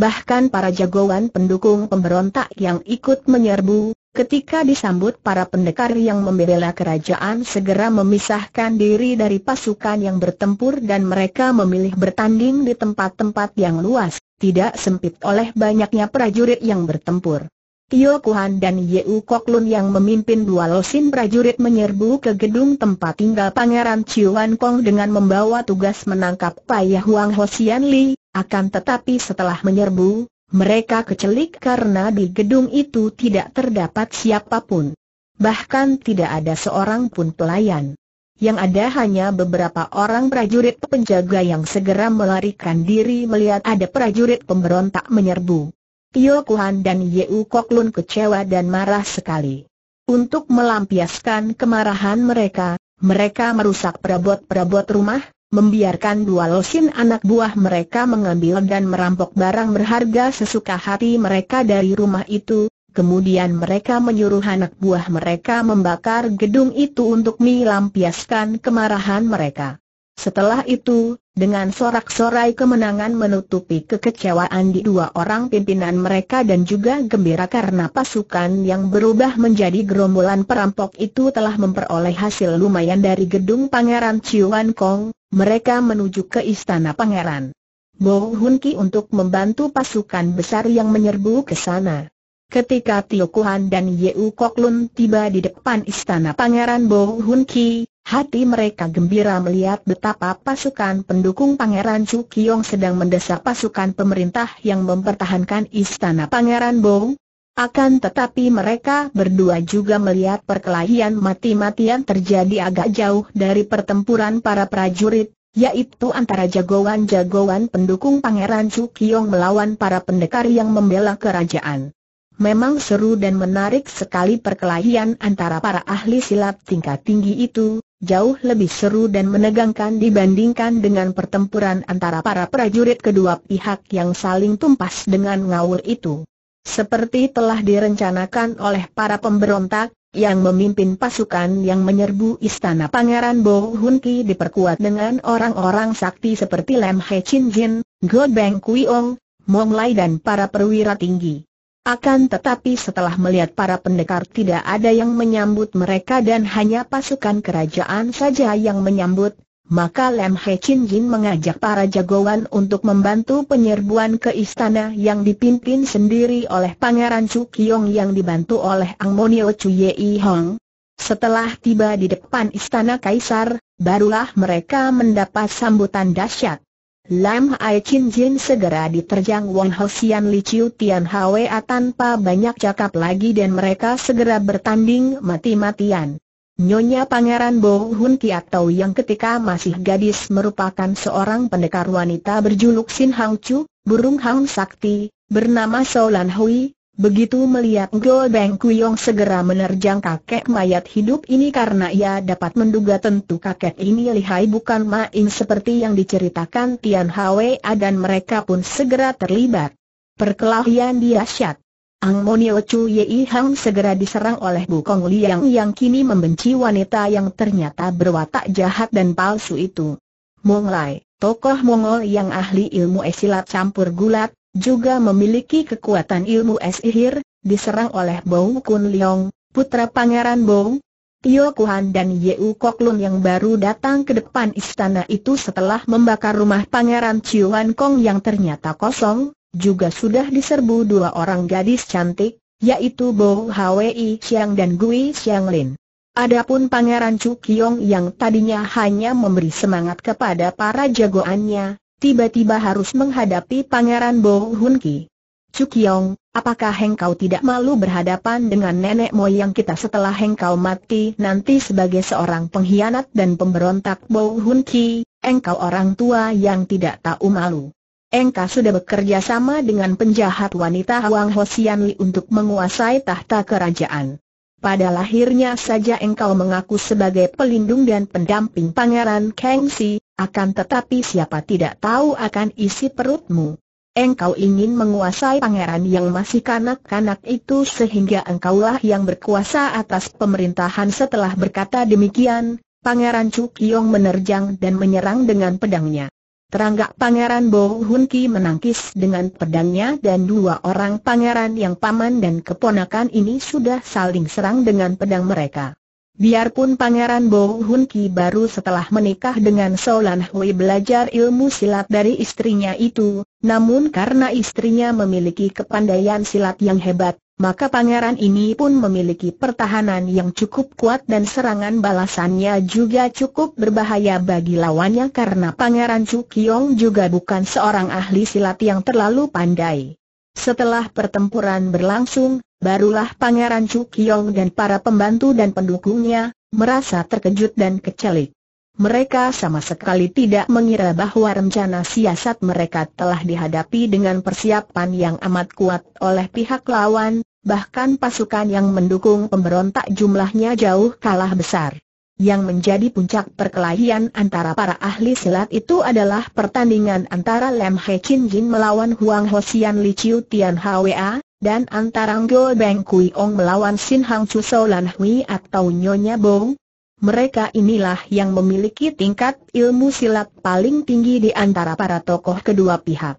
Bahkan para jagoan pendukung pemberontak yang ikut menyerbu, Ketika disambut para pendekar yang membela kerajaan segera memisahkan diri dari pasukan yang bertempur dan mereka memilih bertanding di tempat-tempat yang luas, tidak sempit oleh banyaknya prajurit yang bertempur. Tio Kuhan dan Yeu Kok yang memimpin dua losin prajurit menyerbu ke gedung tempat tinggal Pangeran Chiuan Kong dengan membawa tugas menangkap Payah Huang Hosian Li, akan tetapi setelah menyerbu, mereka kecelik karena di gedung itu tidak terdapat siapapun. Bahkan tidak ada seorang pun pelayan. Yang ada hanya beberapa orang prajurit penjaga yang segera melarikan diri melihat ada prajurit pemberontak menyerbu. Tio Kuhan dan Yeu Koklun kecewa dan marah sekali. Untuk melampiaskan kemarahan mereka, mereka merusak perabot-perabot rumah, membiarkan dua losin anak buah mereka mengambil dan merampok barang berharga sesuka hati mereka dari rumah itu, kemudian mereka menyuruh anak buah mereka membakar gedung itu untuk melampiaskan kemarahan mereka. Setelah itu, dengan sorak-sorai kemenangan menutupi kekecewaan di dua orang pimpinan mereka dan juga gembira karena pasukan yang berubah menjadi gerombolan perampok itu telah memperoleh hasil lumayan dari gedung Pangeran Chiuan Kong, mereka menuju ke istana pangeran. Bo Hun Ki untuk membantu pasukan besar yang menyerbu ke sana. Ketika Tio Kuan dan U Kok Lun tiba di depan istana pangeran Bo Hun Ki, hati mereka gembira melihat betapa pasukan pendukung pangeran Chu Kiong sedang mendesak pasukan pemerintah yang mempertahankan istana pangeran Bo akan tetapi mereka berdua juga melihat perkelahian mati-matian terjadi agak jauh dari pertempuran para prajurit, yaitu antara jagoan-jagoan pendukung Pangeran Chukyong melawan para pendekar yang membela kerajaan. Memang seru dan menarik sekali perkelahian antara para ahli silat tingkat tinggi itu, jauh lebih seru dan menegangkan dibandingkan dengan pertempuran antara para prajurit kedua pihak yang saling tumpas dengan ngawur itu. Seperti telah direncanakan oleh para pemberontak, yang memimpin pasukan yang menyerbu istana Pangeran Bo Hun Ki diperkuat dengan orang-orang sakti seperti Lam He Chin Jin, God Bang Kuiong, Mong Lai dan para perwira tinggi. Akan tetapi setelah melihat para pendekar tidak ada yang menyambut mereka dan hanya pasukan kerajaan saja yang menyambut, maka Lem He Chin Jin mengajak para jagoan untuk membantu penyerbuan ke istana yang dipimpin sendiri oleh Pangeran Chu Kiong yang dibantu oleh Ang Monio Chu Yei Hong. Setelah tiba di depan istana kaisar, barulah mereka mendapat sambutan dahsyat. Lam Ai Chin Jin segera diterjang Wong Sian Li Chiu Tian Hwa tanpa banyak cakap lagi dan mereka segera bertanding mati-matian. Nyonya Pangeran Bo Hun Ki atau yang ketika masih gadis merupakan seorang pendekar wanita berjuluk Sin Hang Chu, burung Hang Sakti, bernama Solan Hui, begitu melihat Go Beng Kuyong segera menerjang kakek mayat hidup ini karena ia dapat menduga tentu kakek ini lihai bukan main seperti yang diceritakan Tian Hwa dan mereka pun segera terlibat. Perkelahian dahsyat. Ang Monio Chu Yi Hang segera diserang oleh Bu Kong Liang yang kini membenci wanita yang ternyata berwatak jahat dan palsu itu. Mong Lai, tokoh Mongol yang ahli ilmu esilat campur gulat, juga memiliki kekuatan ilmu esihir, diserang oleh Bu Kun Liang, putra pangeran Bou. Tio Kuhan dan Yeu Kok Lun yang baru datang ke depan istana itu setelah membakar rumah pangeran Wan Kong yang ternyata kosong, juga sudah diserbu dua orang gadis cantik, yaitu Bo Hwi Xiang dan Gui Xiang Lin. Adapun Pangeran Chu Kyong yang tadinya hanya memberi semangat kepada para jagoannya, tiba-tiba harus menghadapi Pangeran Bo Hun Ki. Chu Kiong, apakah hengkau tidak malu berhadapan dengan nenek moyang kita setelah hengkau mati nanti sebagai seorang pengkhianat dan pemberontak Bo Hun Ki, engkau orang tua yang tidak tahu malu engkau sudah bekerja sama dengan penjahat wanita Wang Li untuk menguasai tahta kerajaan. Pada lahirnya saja engkau mengaku sebagai pelindung dan pendamping pangeran Kangxi, akan tetapi siapa tidak tahu akan isi perutmu. Engkau ingin menguasai pangeran yang masih kanak-kanak itu sehingga engkaulah yang berkuasa atas pemerintahan setelah berkata demikian, pangeran Chu Kiong menerjang dan menyerang dengan pedangnya. Teranggak Pangeran Bo Hun Ki menangkis dengan pedangnya dan dua orang pangeran yang paman dan keponakan ini sudah saling serang dengan pedang mereka. Biarpun Pangeran Bo Hun Ki baru setelah menikah dengan Solan Hui belajar ilmu silat dari istrinya itu, namun karena istrinya memiliki kepandaian silat yang hebat, maka pangeran ini pun memiliki pertahanan yang cukup kuat dan serangan balasannya juga cukup berbahaya bagi lawannya karena pangeran Chu Kyong juga bukan seorang ahli silat yang terlalu pandai. Setelah pertempuran berlangsung, barulah pangeran Chu Kyong dan para pembantu dan pendukungnya merasa terkejut dan kecelik. Mereka sama sekali tidak mengira bahwa rencana siasat mereka telah dihadapi dengan persiapan yang amat kuat oleh pihak lawan, bahkan pasukan yang mendukung pemberontak jumlahnya jauh kalah besar. Yang menjadi puncak perkelahian antara para ahli silat itu adalah pertandingan antara Lam He Chin Jin melawan Huang Hosian Li Chiu Tian Hwa, dan antara Ngo Beng Kui Ong melawan Sin Hang Chu So Lan Hui atau Nyonya Bong. Mereka inilah yang memiliki tingkat ilmu silat paling tinggi di antara para tokoh kedua pihak.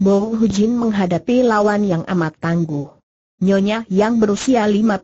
Bong Jin menghadapi lawan yang amat tangguh. Nyonya yang berusia 51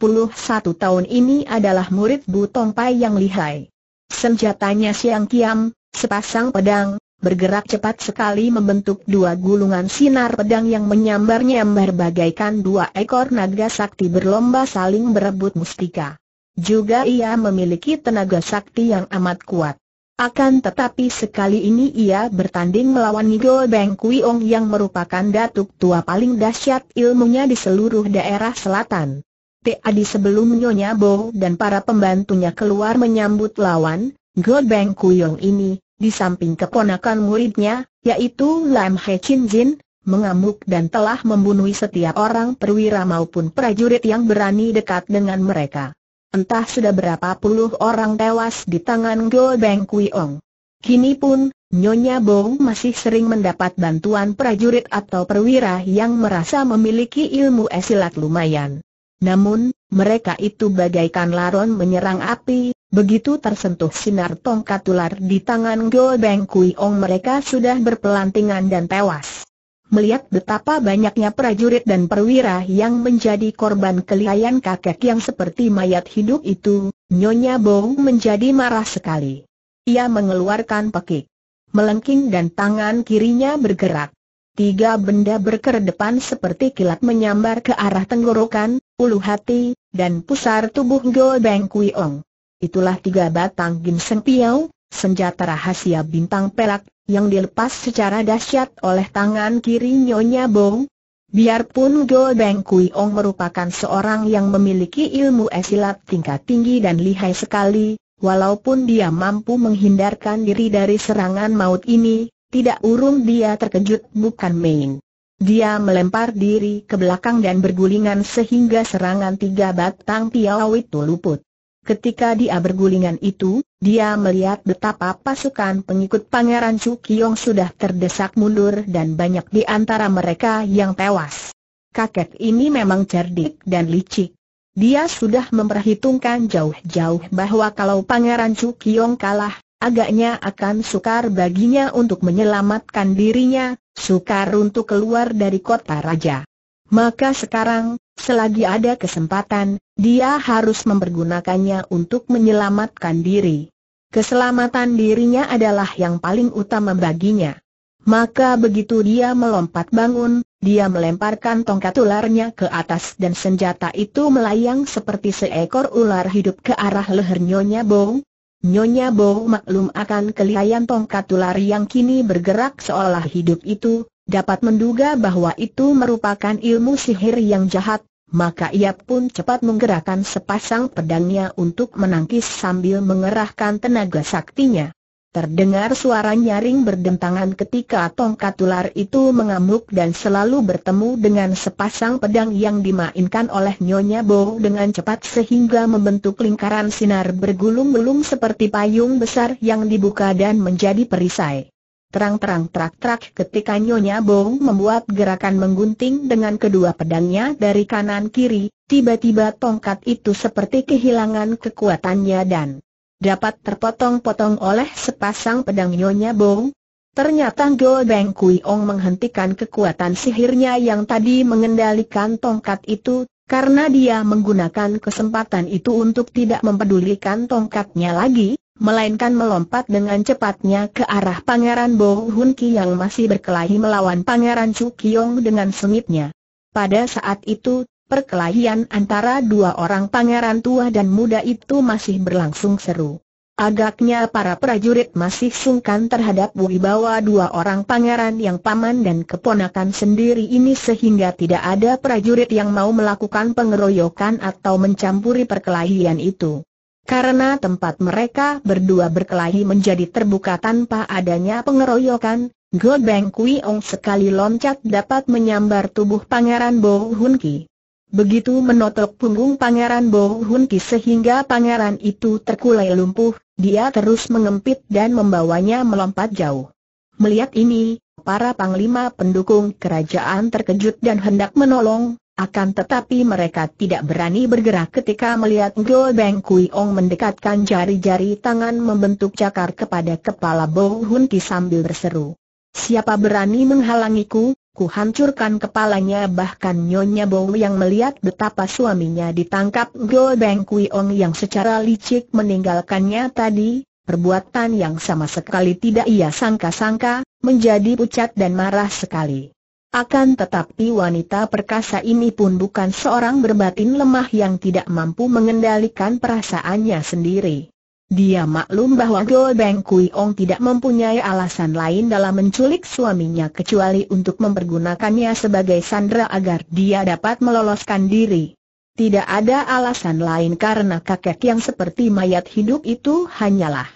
tahun ini adalah murid Bu Tong Pai yang lihai. Senjatanya siang kiam, sepasang pedang, bergerak cepat sekali membentuk dua gulungan sinar pedang yang menyambar-nyambar bagaikan dua ekor naga sakti berlomba saling berebut mustika. Juga ia memiliki tenaga sakti yang amat kuat. Akan tetapi sekali ini ia bertanding melawan Nigel Beng Kuiong yang merupakan datuk tua paling dahsyat ilmunya di seluruh daerah selatan. Tadi sebelum Nyonya Bo dan para pembantunya keluar menyambut lawan, God Beng Kuiong ini, di samping keponakan muridnya, yaitu Lam He Chin Jin, mengamuk dan telah membunuh setiap orang perwira maupun prajurit yang berani dekat dengan mereka. Entah sudah berapa puluh orang tewas di tangan Go Beng Kuiong. Kini pun, Nyonya Bong masih sering mendapat bantuan prajurit atau perwira yang merasa memiliki ilmu esilat lumayan. Namun, mereka itu bagaikan laron menyerang api, begitu tersentuh sinar tongkat ular di tangan Go Beng Kuiong mereka sudah berpelantingan dan tewas melihat betapa banyaknya prajurit dan perwira yang menjadi korban kelihayan kakek yang seperti mayat hidup itu, Nyonya Bong menjadi marah sekali. Ia mengeluarkan pekik. Melengking dan tangan kirinya bergerak. Tiga benda berkedepan seperti kilat menyambar ke arah tenggorokan, ulu hati, dan pusar tubuh Go Beng Kui Ong. Itulah tiga batang ginseng piau, senjata rahasia bintang pelak yang dilepas secara dahsyat oleh tangan kiri Nyonya Bong. Biarpun Go Beng Kui Ong merupakan seorang yang memiliki ilmu esilat tingkat tinggi dan lihai sekali, walaupun dia mampu menghindarkan diri dari serangan maut ini, tidak urung dia terkejut bukan main. Dia melempar diri ke belakang dan bergulingan sehingga serangan tiga batang piau itu luput. Ketika dia bergulingan itu, dia melihat betapa pasukan pengikut Pangeran Chu Kiong sudah terdesak mundur dan banyak di antara mereka yang tewas. Kakek ini memang cerdik dan licik. Dia sudah memperhitungkan jauh-jauh bahwa kalau Pangeran Chu Kiong kalah, agaknya akan sukar baginya untuk menyelamatkan dirinya, sukar untuk keluar dari kota raja. Maka sekarang, Selagi ada kesempatan, dia harus mempergunakannya untuk menyelamatkan diri. Keselamatan dirinya adalah yang paling utama baginya. Maka begitu dia melompat bangun, dia melemparkan tongkat ularnya ke atas dan senjata itu melayang seperti seekor ular hidup ke arah leher Nyonya Bo. Nyonya Bo maklum akan kelihayan tongkat ular yang kini bergerak seolah hidup itu, dapat menduga bahwa itu merupakan ilmu sihir yang jahat, maka ia pun cepat menggerakkan sepasang pedangnya untuk menangkis sambil mengerahkan tenaga saktinya. Terdengar suara nyaring berdentangan ketika tongkat ular itu mengamuk dan selalu bertemu dengan sepasang pedang yang dimainkan oleh Nyonya Bo dengan cepat sehingga membentuk lingkaran sinar bergulung-gulung seperti payung besar yang dibuka dan menjadi perisai. Terang-terang trak-trak ketika Nyonya Bong membuat gerakan menggunting dengan kedua pedangnya dari kanan-kiri, tiba-tiba tongkat itu seperti kehilangan kekuatannya dan dapat terpotong-potong oleh sepasang pedang Nyonya Bong. Ternyata Go Beng Kui Ong menghentikan kekuatan sihirnya yang tadi mengendalikan tongkat itu, karena dia menggunakan kesempatan itu untuk tidak mempedulikan tongkatnya lagi, melainkan melompat dengan cepatnya ke arah Pangeran Bo Hun Ki yang masih berkelahi melawan Pangeran Chu Kiong dengan sengitnya. Pada saat itu, perkelahian antara dua orang pangeran tua dan muda itu masih berlangsung seru. Agaknya para prajurit masih sungkan terhadap wibawa dua orang pangeran yang paman dan keponakan sendiri ini sehingga tidak ada prajurit yang mau melakukan pengeroyokan atau mencampuri perkelahian itu. Karena tempat mereka berdua berkelahi menjadi terbuka tanpa adanya pengeroyokan, Go Beng Kui Ong sekali loncat dapat menyambar tubuh Pangeran Bo Hun Ki. Begitu menotok punggung Pangeran Bo Hun Ki sehingga pangeran itu terkulai lumpuh, dia terus mengempit dan membawanya melompat jauh. Melihat ini, para panglima pendukung kerajaan terkejut dan hendak menolong, akan tetapi mereka tidak berani bergerak ketika melihat Go Beng Kui Ong mendekatkan jari-jari tangan membentuk cakar kepada kepala Bo Hun Ki sambil berseru. Siapa berani menghalangiku, ku hancurkan kepalanya bahkan Nyonya Bo yang melihat betapa suaminya ditangkap Go Beng Kui Ong yang secara licik meninggalkannya tadi, perbuatan yang sama sekali tidak ia sangka-sangka, menjadi pucat dan marah sekali. Akan tetapi wanita perkasa ini pun bukan seorang berbatin lemah yang tidak mampu mengendalikan perasaannya sendiri. Dia maklum bahwa Go Beng Kui Ong tidak mempunyai alasan lain dalam menculik suaminya kecuali untuk mempergunakannya sebagai sandera agar dia dapat meloloskan diri. Tidak ada alasan lain karena kakek yang seperti mayat hidup itu hanyalah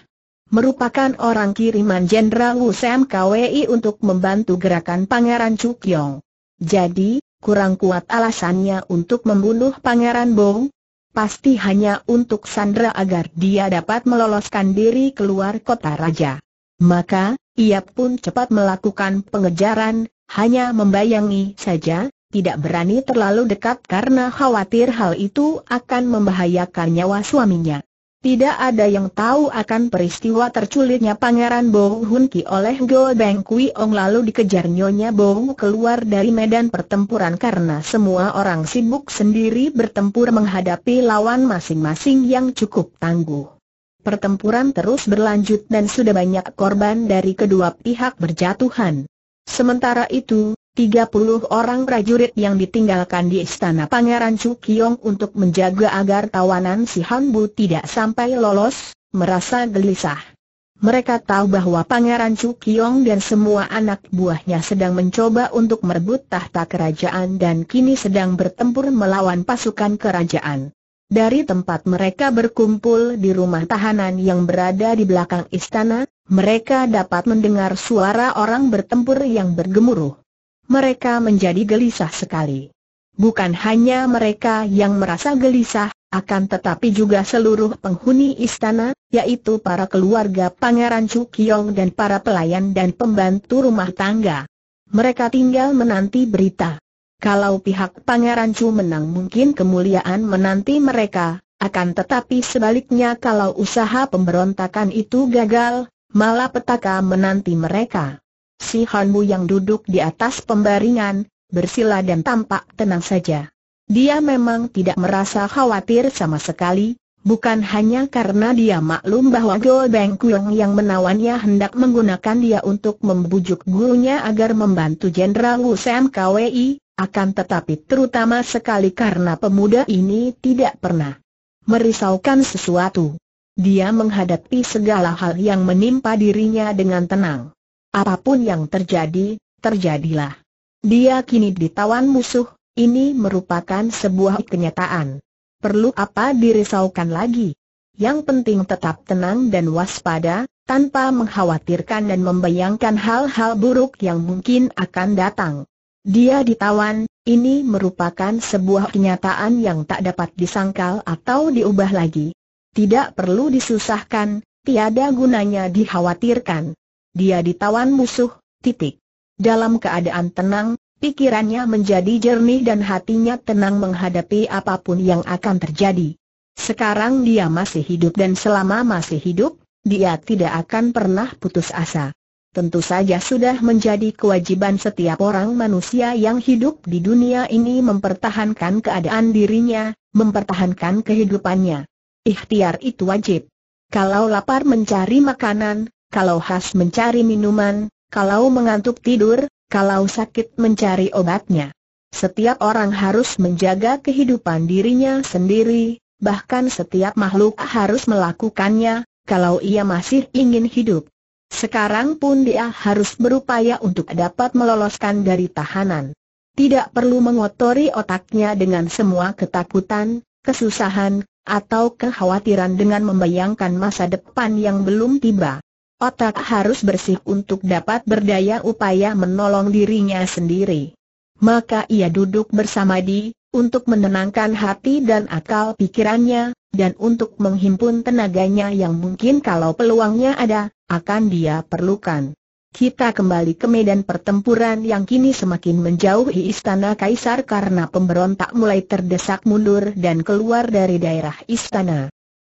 merupakan orang kiriman Jenderal Wu Sam KWI untuk membantu gerakan Pangeran Cukyong. Jadi, kurang kuat alasannya untuk membunuh Pangeran Bong? Pasti hanya untuk Sandra agar dia dapat meloloskan diri keluar kota raja. Maka, ia pun cepat melakukan pengejaran, hanya membayangi saja, tidak berani terlalu dekat karena khawatir hal itu akan membahayakan nyawa suaminya. Tidak ada yang tahu akan peristiwa terculiknya Pangeran Bo Hun Ki oleh Go Beng Kui Ong lalu dikejar Nyonya Bo keluar dari medan pertempuran karena semua orang sibuk sendiri bertempur menghadapi lawan masing-masing yang cukup tangguh. Pertempuran terus berlanjut dan sudah banyak korban dari kedua pihak berjatuhan. Sementara itu, 30 orang prajurit yang ditinggalkan di istana Pangeran Cukyong untuk menjaga agar tawanan si Hanbu tidak sampai lolos, merasa gelisah. Mereka tahu bahwa Pangeran Cukyong dan semua anak buahnya sedang mencoba untuk merebut tahta kerajaan dan kini sedang bertempur melawan pasukan kerajaan. Dari tempat mereka berkumpul di rumah tahanan yang berada di belakang istana, mereka dapat mendengar suara orang bertempur yang bergemuruh mereka menjadi gelisah sekali. Bukan hanya mereka yang merasa gelisah, akan tetapi juga seluruh penghuni istana, yaitu para keluarga Pangeran Chu Kyong dan para pelayan dan pembantu rumah tangga. Mereka tinggal menanti berita. Kalau pihak Pangeran Chu menang mungkin kemuliaan menanti mereka, akan tetapi sebaliknya kalau usaha pemberontakan itu gagal, malah petaka menanti mereka. Si Hanmu yang duduk di atas pembaringan, bersila dan tampak tenang saja. Dia memang tidak merasa khawatir sama sekali, bukan hanya karena dia maklum bahwa Go Beng Kuyong yang menawannya hendak menggunakan dia untuk membujuk gurunya agar membantu Jenderal Wu Sam KWI, akan tetapi terutama sekali karena pemuda ini tidak pernah merisaukan sesuatu. Dia menghadapi segala hal yang menimpa dirinya dengan tenang. Apapun yang terjadi, terjadilah. Dia kini ditawan musuh, ini merupakan sebuah kenyataan. Perlu apa dirisaukan lagi? Yang penting tetap tenang dan waspada, tanpa mengkhawatirkan dan membayangkan hal-hal buruk yang mungkin akan datang. Dia ditawan, ini merupakan sebuah kenyataan yang tak dapat disangkal atau diubah lagi. Tidak perlu disusahkan, tiada gunanya dikhawatirkan dia ditawan musuh, titik. Dalam keadaan tenang, pikirannya menjadi jernih dan hatinya tenang menghadapi apapun yang akan terjadi. Sekarang dia masih hidup dan selama masih hidup, dia tidak akan pernah putus asa. Tentu saja sudah menjadi kewajiban setiap orang manusia yang hidup di dunia ini mempertahankan keadaan dirinya, mempertahankan kehidupannya. Ikhtiar itu wajib. Kalau lapar mencari makanan, kalau khas mencari minuman, kalau mengantuk tidur, kalau sakit mencari obatnya. Setiap orang harus menjaga kehidupan dirinya sendiri, bahkan setiap makhluk harus melakukannya, kalau ia masih ingin hidup. Sekarang pun dia harus berupaya untuk dapat meloloskan dari tahanan. Tidak perlu mengotori otaknya dengan semua ketakutan, kesusahan, atau kekhawatiran dengan membayangkan masa depan yang belum tiba. Otak harus bersih untuk dapat berdaya upaya menolong dirinya sendiri. Maka ia duduk bersama di, untuk menenangkan hati dan akal pikirannya, dan untuk menghimpun tenaganya yang mungkin kalau peluangnya ada, akan dia perlukan. Kita kembali ke medan pertempuran yang kini semakin menjauhi istana kaisar karena pemberontak mulai terdesak mundur dan keluar dari daerah istana.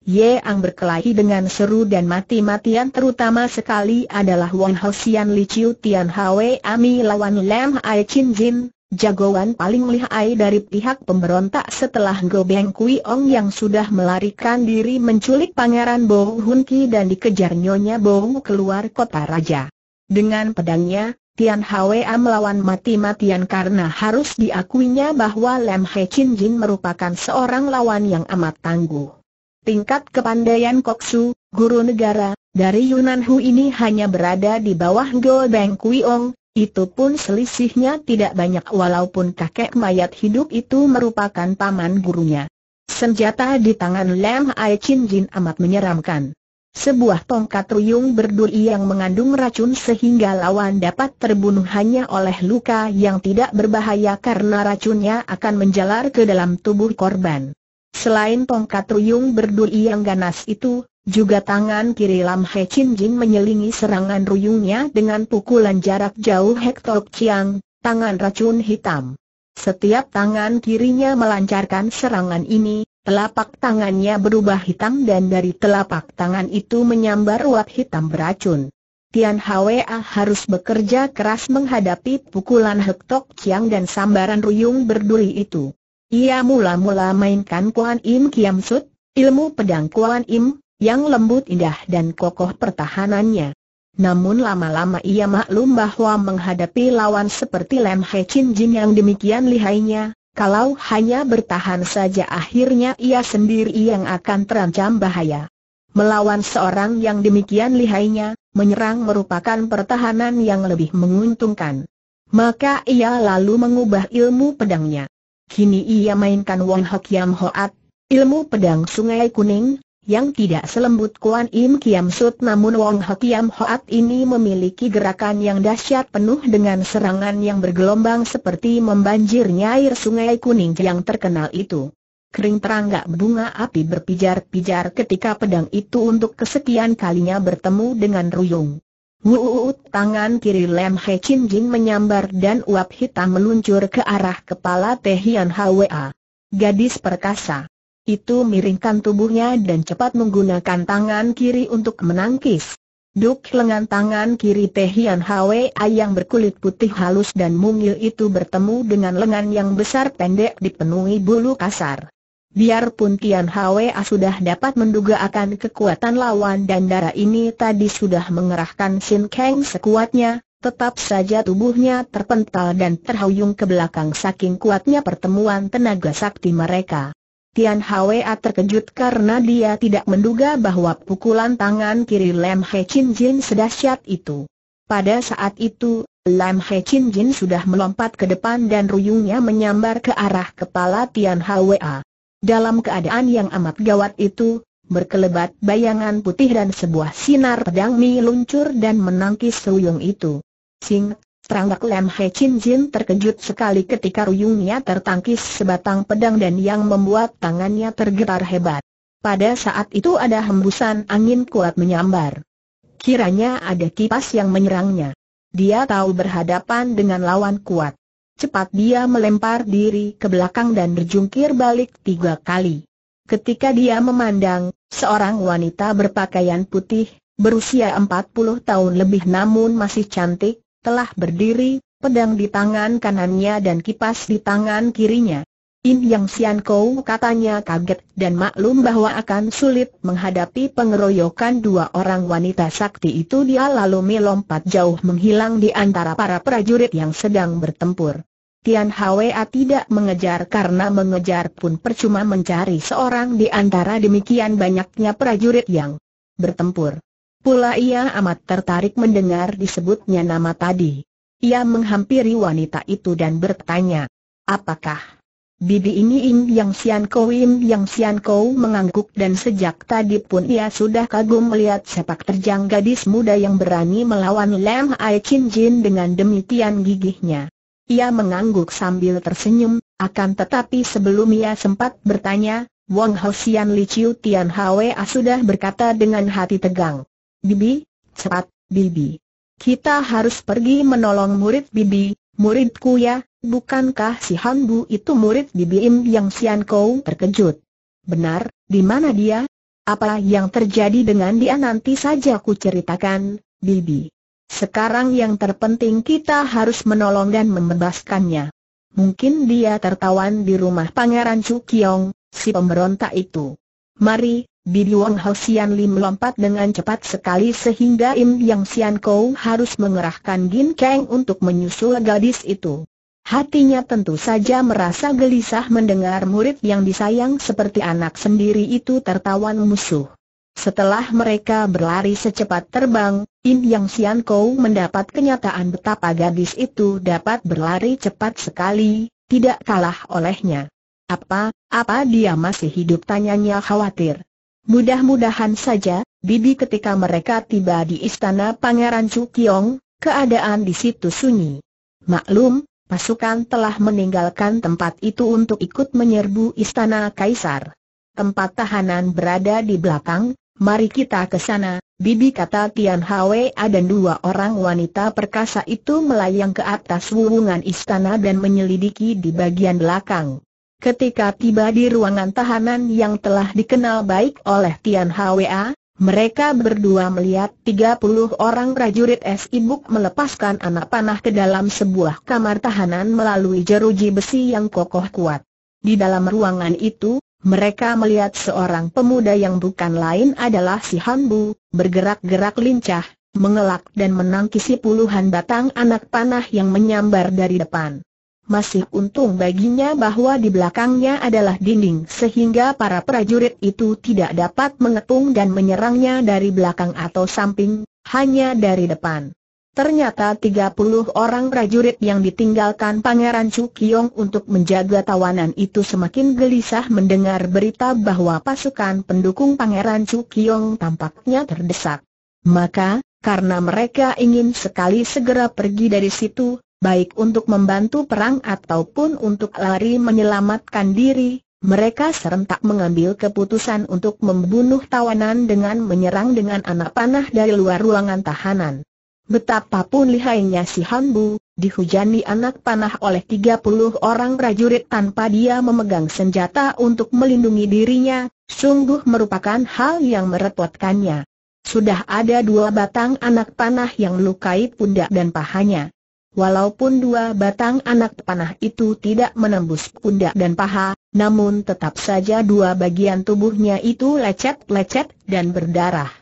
Ye Ang berkelahi dengan seru dan mati-matian terutama sekali adalah Wang Sian Li Chiu Tian Hwe Ami lawan Lam Ai Chin Jin, jagoan paling lihai dari pihak pemberontak setelah Go Beng Kui Ong yang sudah melarikan diri menculik Pangeran Bo Hun Ki dan dikejar Nyonya Bo keluar kota raja. Dengan pedangnya, Tian Ami melawan mati-matian karena harus diakuinya bahwa Lam Hai Chin Jin merupakan seorang lawan yang amat tangguh tingkat kepandaian Koksu, guru negara, dari Yunan Hu ini hanya berada di bawah Go Beng Kuiong, itu pun selisihnya tidak banyak walaupun kakek mayat hidup itu merupakan paman gurunya. Senjata di tangan Lam Ai Chin Jin amat menyeramkan. Sebuah tongkat ruyung berduri yang mengandung racun sehingga lawan dapat terbunuh hanya oleh luka yang tidak berbahaya karena racunnya akan menjalar ke dalam tubuh korban. Selain tongkat ruyung berduri yang ganas itu, juga tangan kiri Lam He Chin Jin menyelingi serangan ruyungnya dengan pukulan jarak jauh Hektok Chiang, tangan racun hitam. Setiap tangan kirinya melancarkan serangan ini, telapak tangannya berubah hitam dan dari telapak tangan itu menyambar uap hitam beracun. Tian Hwa harus bekerja keras menghadapi pukulan Hektok Chiang dan sambaran ruyung berduri itu. Ia mula-mula mainkan Kuan Im Kiam Sut, ilmu pedang Kuan Im, yang lembut indah dan kokoh pertahanannya. Namun lama-lama ia maklum bahwa menghadapi lawan seperti Lem He Chin Jin yang demikian lihainya, kalau hanya bertahan saja akhirnya ia sendiri yang akan terancam bahaya. Melawan seorang yang demikian lihainya, menyerang merupakan pertahanan yang lebih menguntungkan. Maka ia lalu mengubah ilmu pedangnya kini ia mainkan Wong Hok Yam Hoat, ilmu pedang sungai kuning, yang tidak selembut Kuan Im Kiam Sut namun Wong Hok Yam Hoat ini memiliki gerakan yang dahsyat penuh dengan serangan yang bergelombang seperti membanjirnya air sungai kuning yang terkenal itu. Kering terangga bunga api berpijar-pijar ketika pedang itu untuk kesekian kalinya bertemu dengan Ruyung. Wuut tangan kiri Lem He Chin Jin menyambar dan uap hitam meluncur ke arah kepala Te Hian Hwa. Gadis perkasa. Itu miringkan tubuhnya dan cepat menggunakan tangan kiri untuk menangkis. Duk lengan tangan kiri Te Hian Hwa yang berkulit putih halus dan mungil itu bertemu dengan lengan yang besar pendek dipenuhi bulu kasar. Biarpun Tian Hwa sudah dapat menduga akan kekuatan lawan dan darah ini tadi sudah mengerahkan Sin Kang sekuatnya, tetap saja tubuhnya terpental dan terhuyung ke belakang saking kuatnya pertemuan tenaga sakti mereka. Tian Hwa terkejut karena dia tidak menduga bahwa pukulan tangan kiri Lam He Chin Jin sedahsyat itu. Pada saat itu, Lam He Chin Jin sudah melompat ke depan dan ruyungnya menyambar ke arah kepala Tian Hwa. Dalam keadaan yang amat gawat itu, berkelebat bayangan putih dan sebuah sinar pedang meluncur dan menangkis Ruyung itu. Sing, terangkat Lem He Chin Jin terkejut sekali ketika Ruyungnya tertangkis sebatang pedang dan yang membuat tangannya tergetar hebat. Pada saat itu ada hembusan angin kuat menyambar. Kiranya ada kipas yang menyerangnya. Dia tahu berhadapan dengan lawan kuat. Cepat dia melempar diri ke belakang dan berjungkir balik tiga kali. Ketika dia memandang, seorang wanita berpakaian putih, berusia empat puluh tahun lebih namun masih cantik, telah berdiri, pedang di tangan kanannya dan kipas di tangan kirinya. In Yang Sian Kou katanya kaget dan maklum bahwa akan sulit menghadapi pengeroyokan dua orang wanita sakti itu dia lalu melompat jauh menghilang di antara para prajurit yang sedang bertempur. Tian Hwa tidak mengejar karena mengejar pun percuma mencari seorang di antara demikian banyaknya prajurit yang bertempur. Pula ia amat tertarik mendengar disebutnya nama tadi. Ia menghampiri wanita itu dan bertanya, apakah bibi ini Im Yang Sian kou Im Yang Sian kou mengangguk dan sejak tadi pun ia sudah kagum melihat sepak terjang gadis muda yang berani melawan Lam Ai Chin Jin dengan demikian gigihnya. Ia mengangguk sambil tersenyum, akan tetapi sebelum ia sempat bertanya, Wang Hosian Li Chiu Tian Hwa sudah berkata dengan hati tegang. Bibi, cepat, Bibi. Kita harus pergi menolong murid Bibi, muridku ya, bukankah si Han Bu itu murid Bibi Im yang Sian Kou terkejut? Benar, di mana dia? Apa yang terjadi dengan dia nanti saja ku ceritakan, Bibi. Sekarang yang terpenting kita harus menolong dan membebaskannya. Mungkin dia tertawan di rumah Pangeran Chu Kiong, si pemberontak itu. Mari, Bibi Wang Hao Xian Lim melompat dengan cepat sekali sehingga Im Yang Xian Kou harus mengerahkan Gin Kang untuk menyusul gadis itu. Hatinya tentu saja merasa gelisah mendengar murid yang disayang seperti anak sendiri itu tertawan musuh. Setelah mereka berlari secepat terbang, In Yang Sian Kou mendapat kenyataan betapa gadis itu dapat berlari cepat sekali, tidak kalah olehnya. Apa, apa dia masih hidup tanyanya khawatir. Mudah-mudahan saja, Bibi ketika mereka tiba di istana Pangeran Kiong, keadaan di situ sunyi. Maklum, pasukan telah meninggalkan tempat itu untuk ikut menyerbu istana Kaisar. Tempat tahanan berada di belakang, Mari kita ke sana, bibi kata Tian Hwa dan dua orang wanita perkasa itu melayang ke atas wuwungan istana dan menyelidiki di bagian belakang. Ketika tiba di ruangan tahanan yang telah dikenal baik oleh Tian Hwa, mereka berdua melihat 30 orang prajurit es ibuk melepaskan anak panah ke dalam sebuah kamar tahanan melalui jeruji besi yang kokoh kuat. Di dalam ruangan itu, mereka melihat seorang pemuda yang bukan lain adalah si Hanbu, bergerak-gerak lincah, mengelak dan menangkis puluhan batang anak panah yang menyambar dari depan. Masih untung baginya bahwa di belakangnya adalah dinding sehingga para prajurit itu tidak dapat mengepung dan menyerangnya dari belakang atau samping, hanya dari depan. Ternyata 30 orang prajurit yang ditinggalkan Pangeran Cukyong untuk menjaga tawanan itu semakin gelisah mendengar berita bahwa pasukan pendukung Pangeran Cukyong tampaknya terdesak. Maka, karena mereka ingin sekali segera pergi dari situ, baik untuk membantu perang ataupun untuk lari menyelamatkan diri, mereka serentak mengambil keputusan untuk membunuh tawanan dengan menyerang dengan anak panah dari luar ruangan tahanan. Betapapun lihainya si Hambu, dihujani anak panah oleh 30 orang prajurit tanpa dia memegang senjata untuk melindungi dirinya, sungguh merupakan hal yang merepotkannya. Sudah ada dua batang anak panah yang melukai pundak dan pahanya. Walaupun dua batang anak panah itu tidak menembus pundak dan paha, namun tetap saja dua bagian tubuhnya itu lecet-lecet dan berdarah.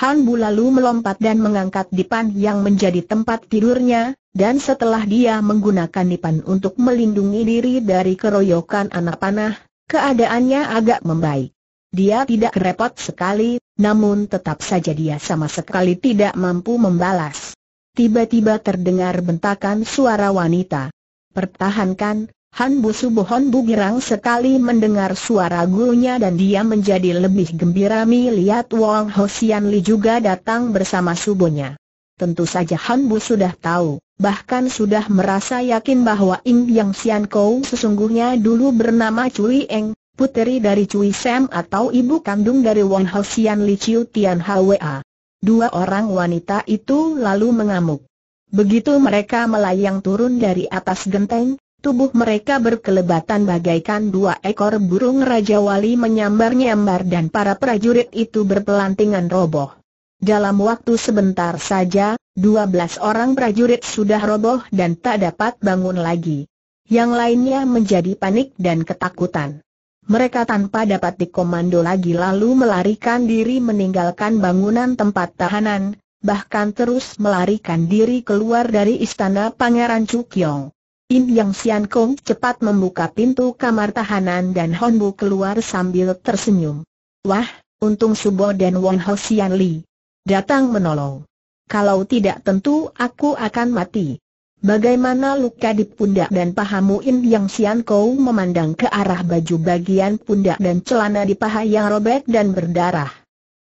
Han Bu lalu melompat dan mengangkat dipan yang menjadi tempat tidurnya, dan setelah dia menggunakan dipan untuk melindungi diri dari keroyokan anak panah, keadaannya agak membaik. Dia tidak repot sekali, namun tetap saja dia sama sekali tidak mampu membalas. Tiba-tiba terdengar bentakan suara wanita. Pertahankan, Han Busu Bohon Bugirang sekali mendengar suara gurunya dan dia menjadi lebih gembira melihat Wang Hosian Li juga datang bersama subonya. Tentu saja Han Bu sudah tahu, bahkan sudah merasa yakin bahwa Ing Yang Sian Kou sesungguhnya dulu bernama Cui Eng, puteri dari Cui Sam atau ibu kandung dari Wang Hosian Li Chiu Tian Hwa. Dua orang wanita itu lalu mengamuk. Begitu mereka melayang turun dari atas genteng, Tubuh mereka berkelebatan bagaikan dua ekor burung Raja Wali menyambar-nyambar dan para prajurit itu berpelantingan roboh. Dalam waktu sebentar saja, dua belas orang prajurit sudah roboh dan tak dapat bangun lagi. Yang lainnya menjadi panik dan ketakutan. Mereka tanpa dapat dikomando lagi lalu melarikan diri meninggalkan bangunan tempat tahanan, bahkan terus melarikan diri keluar dari istana Pangeran Chukyong. In Yang Sian Kong cepat membuka pintu kamar tahanan dan Bu keluar sambil tersenyum. Wah, untung Subo dan Won Ho Sian Li datang menolong. Kalau tidak tentu aku akan mati. Bagaimana luka di pundak dan pahamu In Yang Sian Kong memandang ke arah baju bagian pundak dan celana di paha yang robek dan berdarah.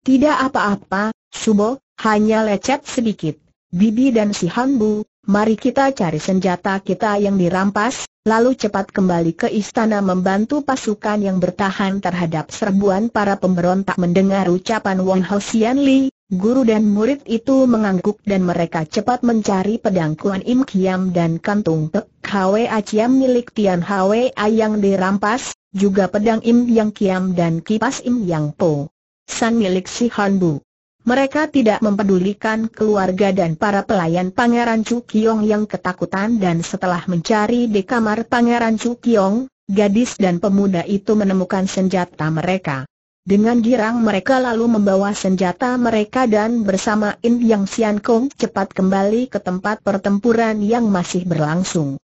Tidak apa-apa, Subo, hanya lecet sedikit. Bibi dan si Hambu, mari kita cari senjata kita yang dirampas, lalu cepat kembali ke istana membantu pasukan yang bertahan terhadap serbuan para pemberontak mendengar ucapan Wang Sian Li, guru dan murid itu mengangguk dan mereka cepat mencari pedang Kuan Im Kiam dan kantung Tek Hwe Aciam milik Tian Hwe yang dirampas, juga pedang Im Yang Kiam dan kipas Im Yang Po. San milik si Hambu. Mereka tidak mempedulikan keluarga dan para pelayan Pangeran Cukyong yang ketakutan dan setelah mencari di kamar Pangeran Cukyong, gadis dan pemuda itu menemukan senjata mereka. Dengan girang mereka lalu membawa senjata mereka dan bersama In Yang Sian Kong cepat kembali ke tempat pertempuran yang masih berlangsung.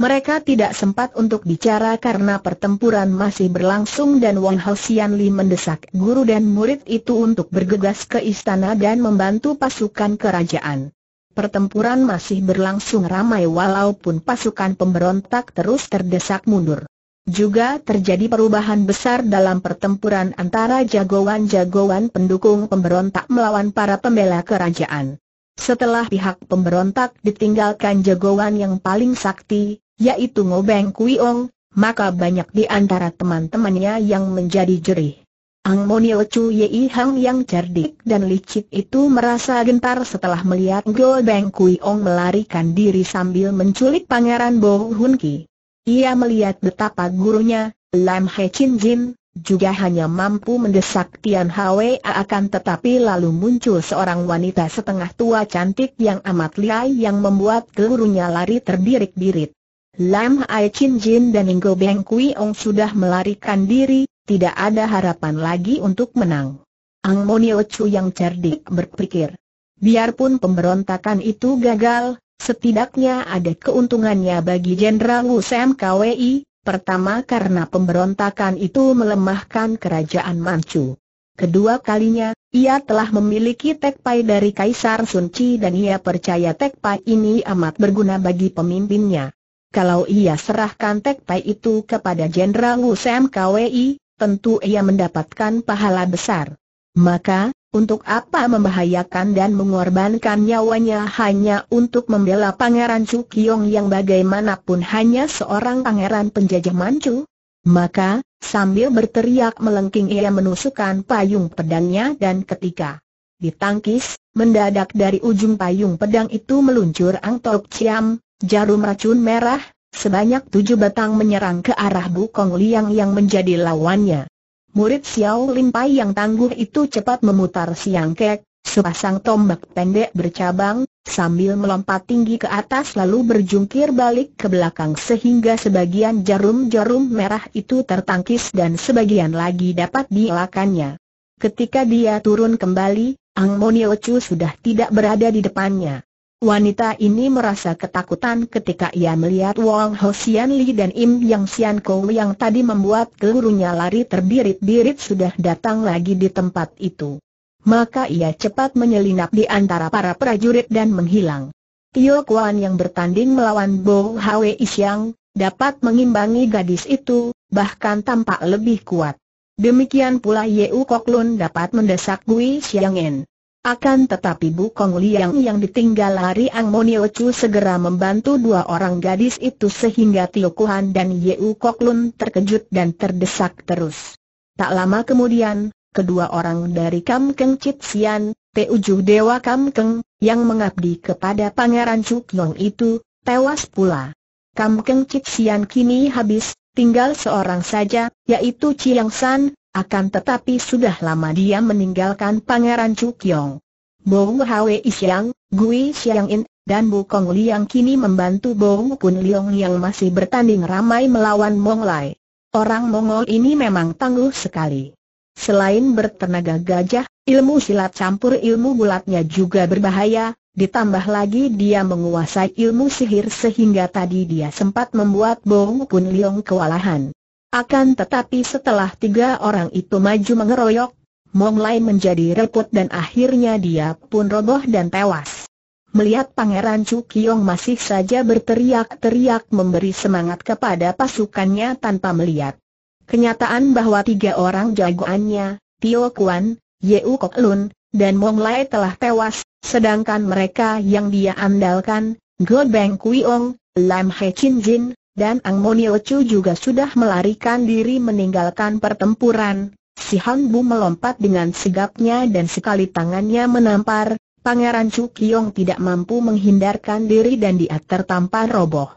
Mereka tidak sempat untuk bicara karena pertempuran masih berlangsung dan Wang Hosian Li mendesak guru dan murid itu untuk bergegas ke istana dan membantu pasukan kerajaan. Pertempuran masih berlangsung ramai walaupun pasukan pemberontak terus terdesak mundur. Juga terjadi perubahan besar dalam pertempuran antara jagoan-jagoan pendukung pemberontak melawan para pembela kerajaan. Setelah pihak pemberontak ditinggalkan jagoan yang paling sakti, yaitu Ngobeng Kuiong, maka banyak di antara teman-temannya yang menjadi jerih. Ang Monil Chu Yei Hang yang cerdik dan licik itu merasa gentar setelah melihat Gol Beng Kui Ong melarikan diri sambil menculik Pangeran Bo Hun Ki. Ia melihat betapa gurunya, Lam He Chin Jin, juga hanya mampu mendesak Tian Hwa akan tetapi lalu muncul seorang wanita setengah tua cantik yang amat liai yang membuat gurunya lari terbirik-birit. Lam Ai Chin Jin dan Inggo Beng Kui Ong sudah melarikan diri, tidak ada harapan lagi untuk menang. Ang Mo Monio Chu yang cerdik berpikir, biarpun pemberontakan itu gagal, setidaknya ada keuntungannya bagi Jenderal Wu Sam KWI, pertama karena pemberontakan itu melemahkan kerajaan Manchu. Kedua kalinya, ia telah memiliki tekpai dari Kaisar Sun Chi dan ia percaya tekpai ini amat berguna bagi pemimpinnya kalau ia serahkan tekpai itu kepada Jenderal Wu Sam KWI, tentu ia mendapatkan pahala besar. Maka, untuk apa membahayakan dan mengorbankan nyawanya hanya untuk membela Pangeran Kiong yang bagaimanapun hanya seorang pangeran penjajah Manchu? Maka, sambil berteriak melengking ia menusukkan payung pedangnya dan ketika ditangkis, mendadak dari ujung payung pedang itu meluncur Ang Tok Chiam, Jarum racun merah, sebanyak tujuh batang menyerang ke arah Bu Kong Liang yang menjadi lawannya. Murid Xiao Lin Pai yang tangguh itu cepat memutar siang kek, sepasang tombak pendek bercabang, sambil melompat tinggi ke atas lalu berjungkir balik ke belakang sehingga sebagian jarum-jarum merah itu tertangkis dan sebagian lagi dapat dielakannya. Ketika dia turun kembali, Ang Moniochu sudah tidak berada di depannya. Wanita ini merasa ketakutan ketika ia melihat Wang Hosian Li dan Im Yang Xian Kou yang tadi membuat kelurunya lari terbirit-birit sudah datang lagi di tempat itu. Maka ia cepat menyelinap di antara para prajurit dan menghilang. Tio Kuan yang bertanding melawan Bo Hwe Isyang, dapat mengimbangi gadis itu, bahkan tampak lebih kuat. Demikian pula Yeu Kok Lun dapat mendesak Gui Xiang En. Akan tetapi Bu Kong Liang yang ditinggal lari Ang Monio Chu segera membantu dua orang gadis itu sehingga Tio Kuhan dan Yeu Kok Lun terkejut dan terdesak terus. Tak lama kemudian, kedua orang dari Kam Keng Chit Sian, Te Teuju Dewa Kam Keng, yang mengabdi kepada Pangeran Chuk Yong itu, tewas pula. Kam Keng Chit Sian kini habis, tinggal seorang saja, yaitu Chiang San, akan tetapi sudah lama dia meninggalkan Pangeran Cukyong. Bong Hwe Isyang, Gui Xiang In, dan Bu Kong Liang kini membantu Bong Kun Liang yang masih bertanding ramai melawan Mong Lai. Orang Mongol ini memang tangguh sekali. Selain bertenaga gajah, ilmu silat campur ilmu bulatnya juga berbahaya, ditambah lagi dia menguasai ilmu sihir sehingga tadi dia sempat membuat Bong Kun Liang kewalahan. Akan tetapi setelah tiga orang itu maju mengeroyok, Mong Lai menjadi repot dan akhirnya dia pun roboh dan tewas. Melihat Pangeran Chu Kiong masih saja berteriak-teriak memberi semangat kepada pasukannya tanpa melihat. Kenyataan bahwa tiga orang jagoannya, Tio Kuan, U Kok Lun, dan Mong Lai telah tewas, sedangkan mereka yang dia andalkan, Go Beng Ong, Lam He Chin Jin, dan Ang Monio Chu juga sudah melarikan diri meninggalkan pertempuran. Si Han Bu melompat dengan segapnya dan sekali tangannya menampar, Pangeran Chu Kiong tidak mampu menghindarkan diri dan dia tertampar roboh.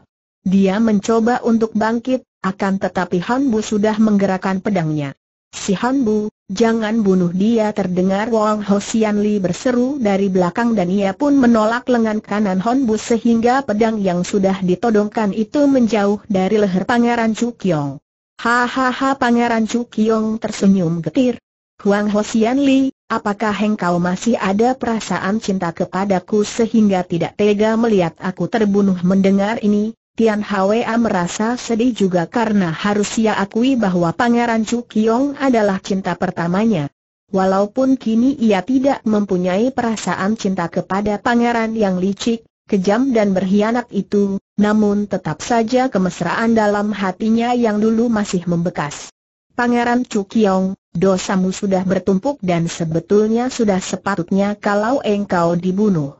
Dia mencoba untuk bangkit, akan tetapi Han Bu sudah menggerakkan pedangnya. Si Hanbu, jangan bunuh dia terdengar Wang Ho Sian Li berseru dari belakang dan ia pun menolak lengan kanan Bu sehingga pedang yang sudah ditodongkan itu menjauh dari leher Pangeran Kiong. Hahaha Pangeran Kiong tersenyum getir. Wong Ho Sian Li, apakah engkau masih ada perasaan cinta kepadaku sehingga tidak tega melihat aku terbunuh mendengar ini? Tian Hwa merasa sedih juga karena harus ia akui bahwa Pangeran Chu Kiong adalah cinta pertamanya. Walaupun kini ia tidak mempunyai perasaan cinta kepada pangeran yang licik, kejam dan berkhianat itu, namun tetap saja kemesraan dalam hatinya yang dulu masih membekas. Pangeran Chu Kiong, dosamu sudah bertumpuk dan sebetulnya sudah sepatutnya kalau engkau dibunuh.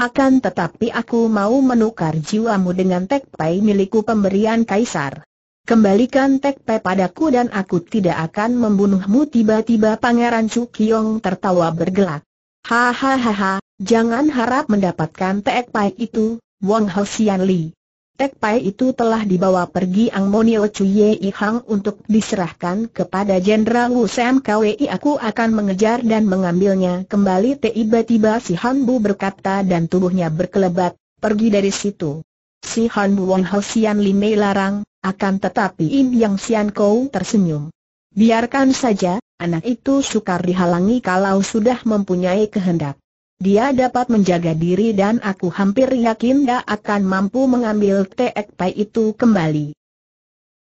Akan tetapi aku mau menukar jiwamu dengan tekpai milikku pemberian kaisar. Kembalikan tekpe padaku dan aku tidak akan membunuhmu tiba-tiba Pangeran Cukyong tertawa bergelak. Hahaha, jangan harap mendapatkan tekpe itu, Wang Hsian Li. Tek Pai itu telah dibawa pergi Ang Monio Chuye I Hang untuk diserahkan kepada Jenderal Wu Sam Kwi aku akan mengejar dan mengambilnya kembali tiba-tiba si Han Bu berkata dan tubuhnya berkelebat, pergi dari situ. Si Han Bu Wong Ho Sian Limei larang, akan tetapi Im Yang Xian Kou tersenyum. Biarkan saja, anak itu sukar dihalangi kalau sudah mempunyai kehendak. Dia dapat menjaga diri dan aku hampir yakin dia akan mampu mengambil TXP Pai itu kembali.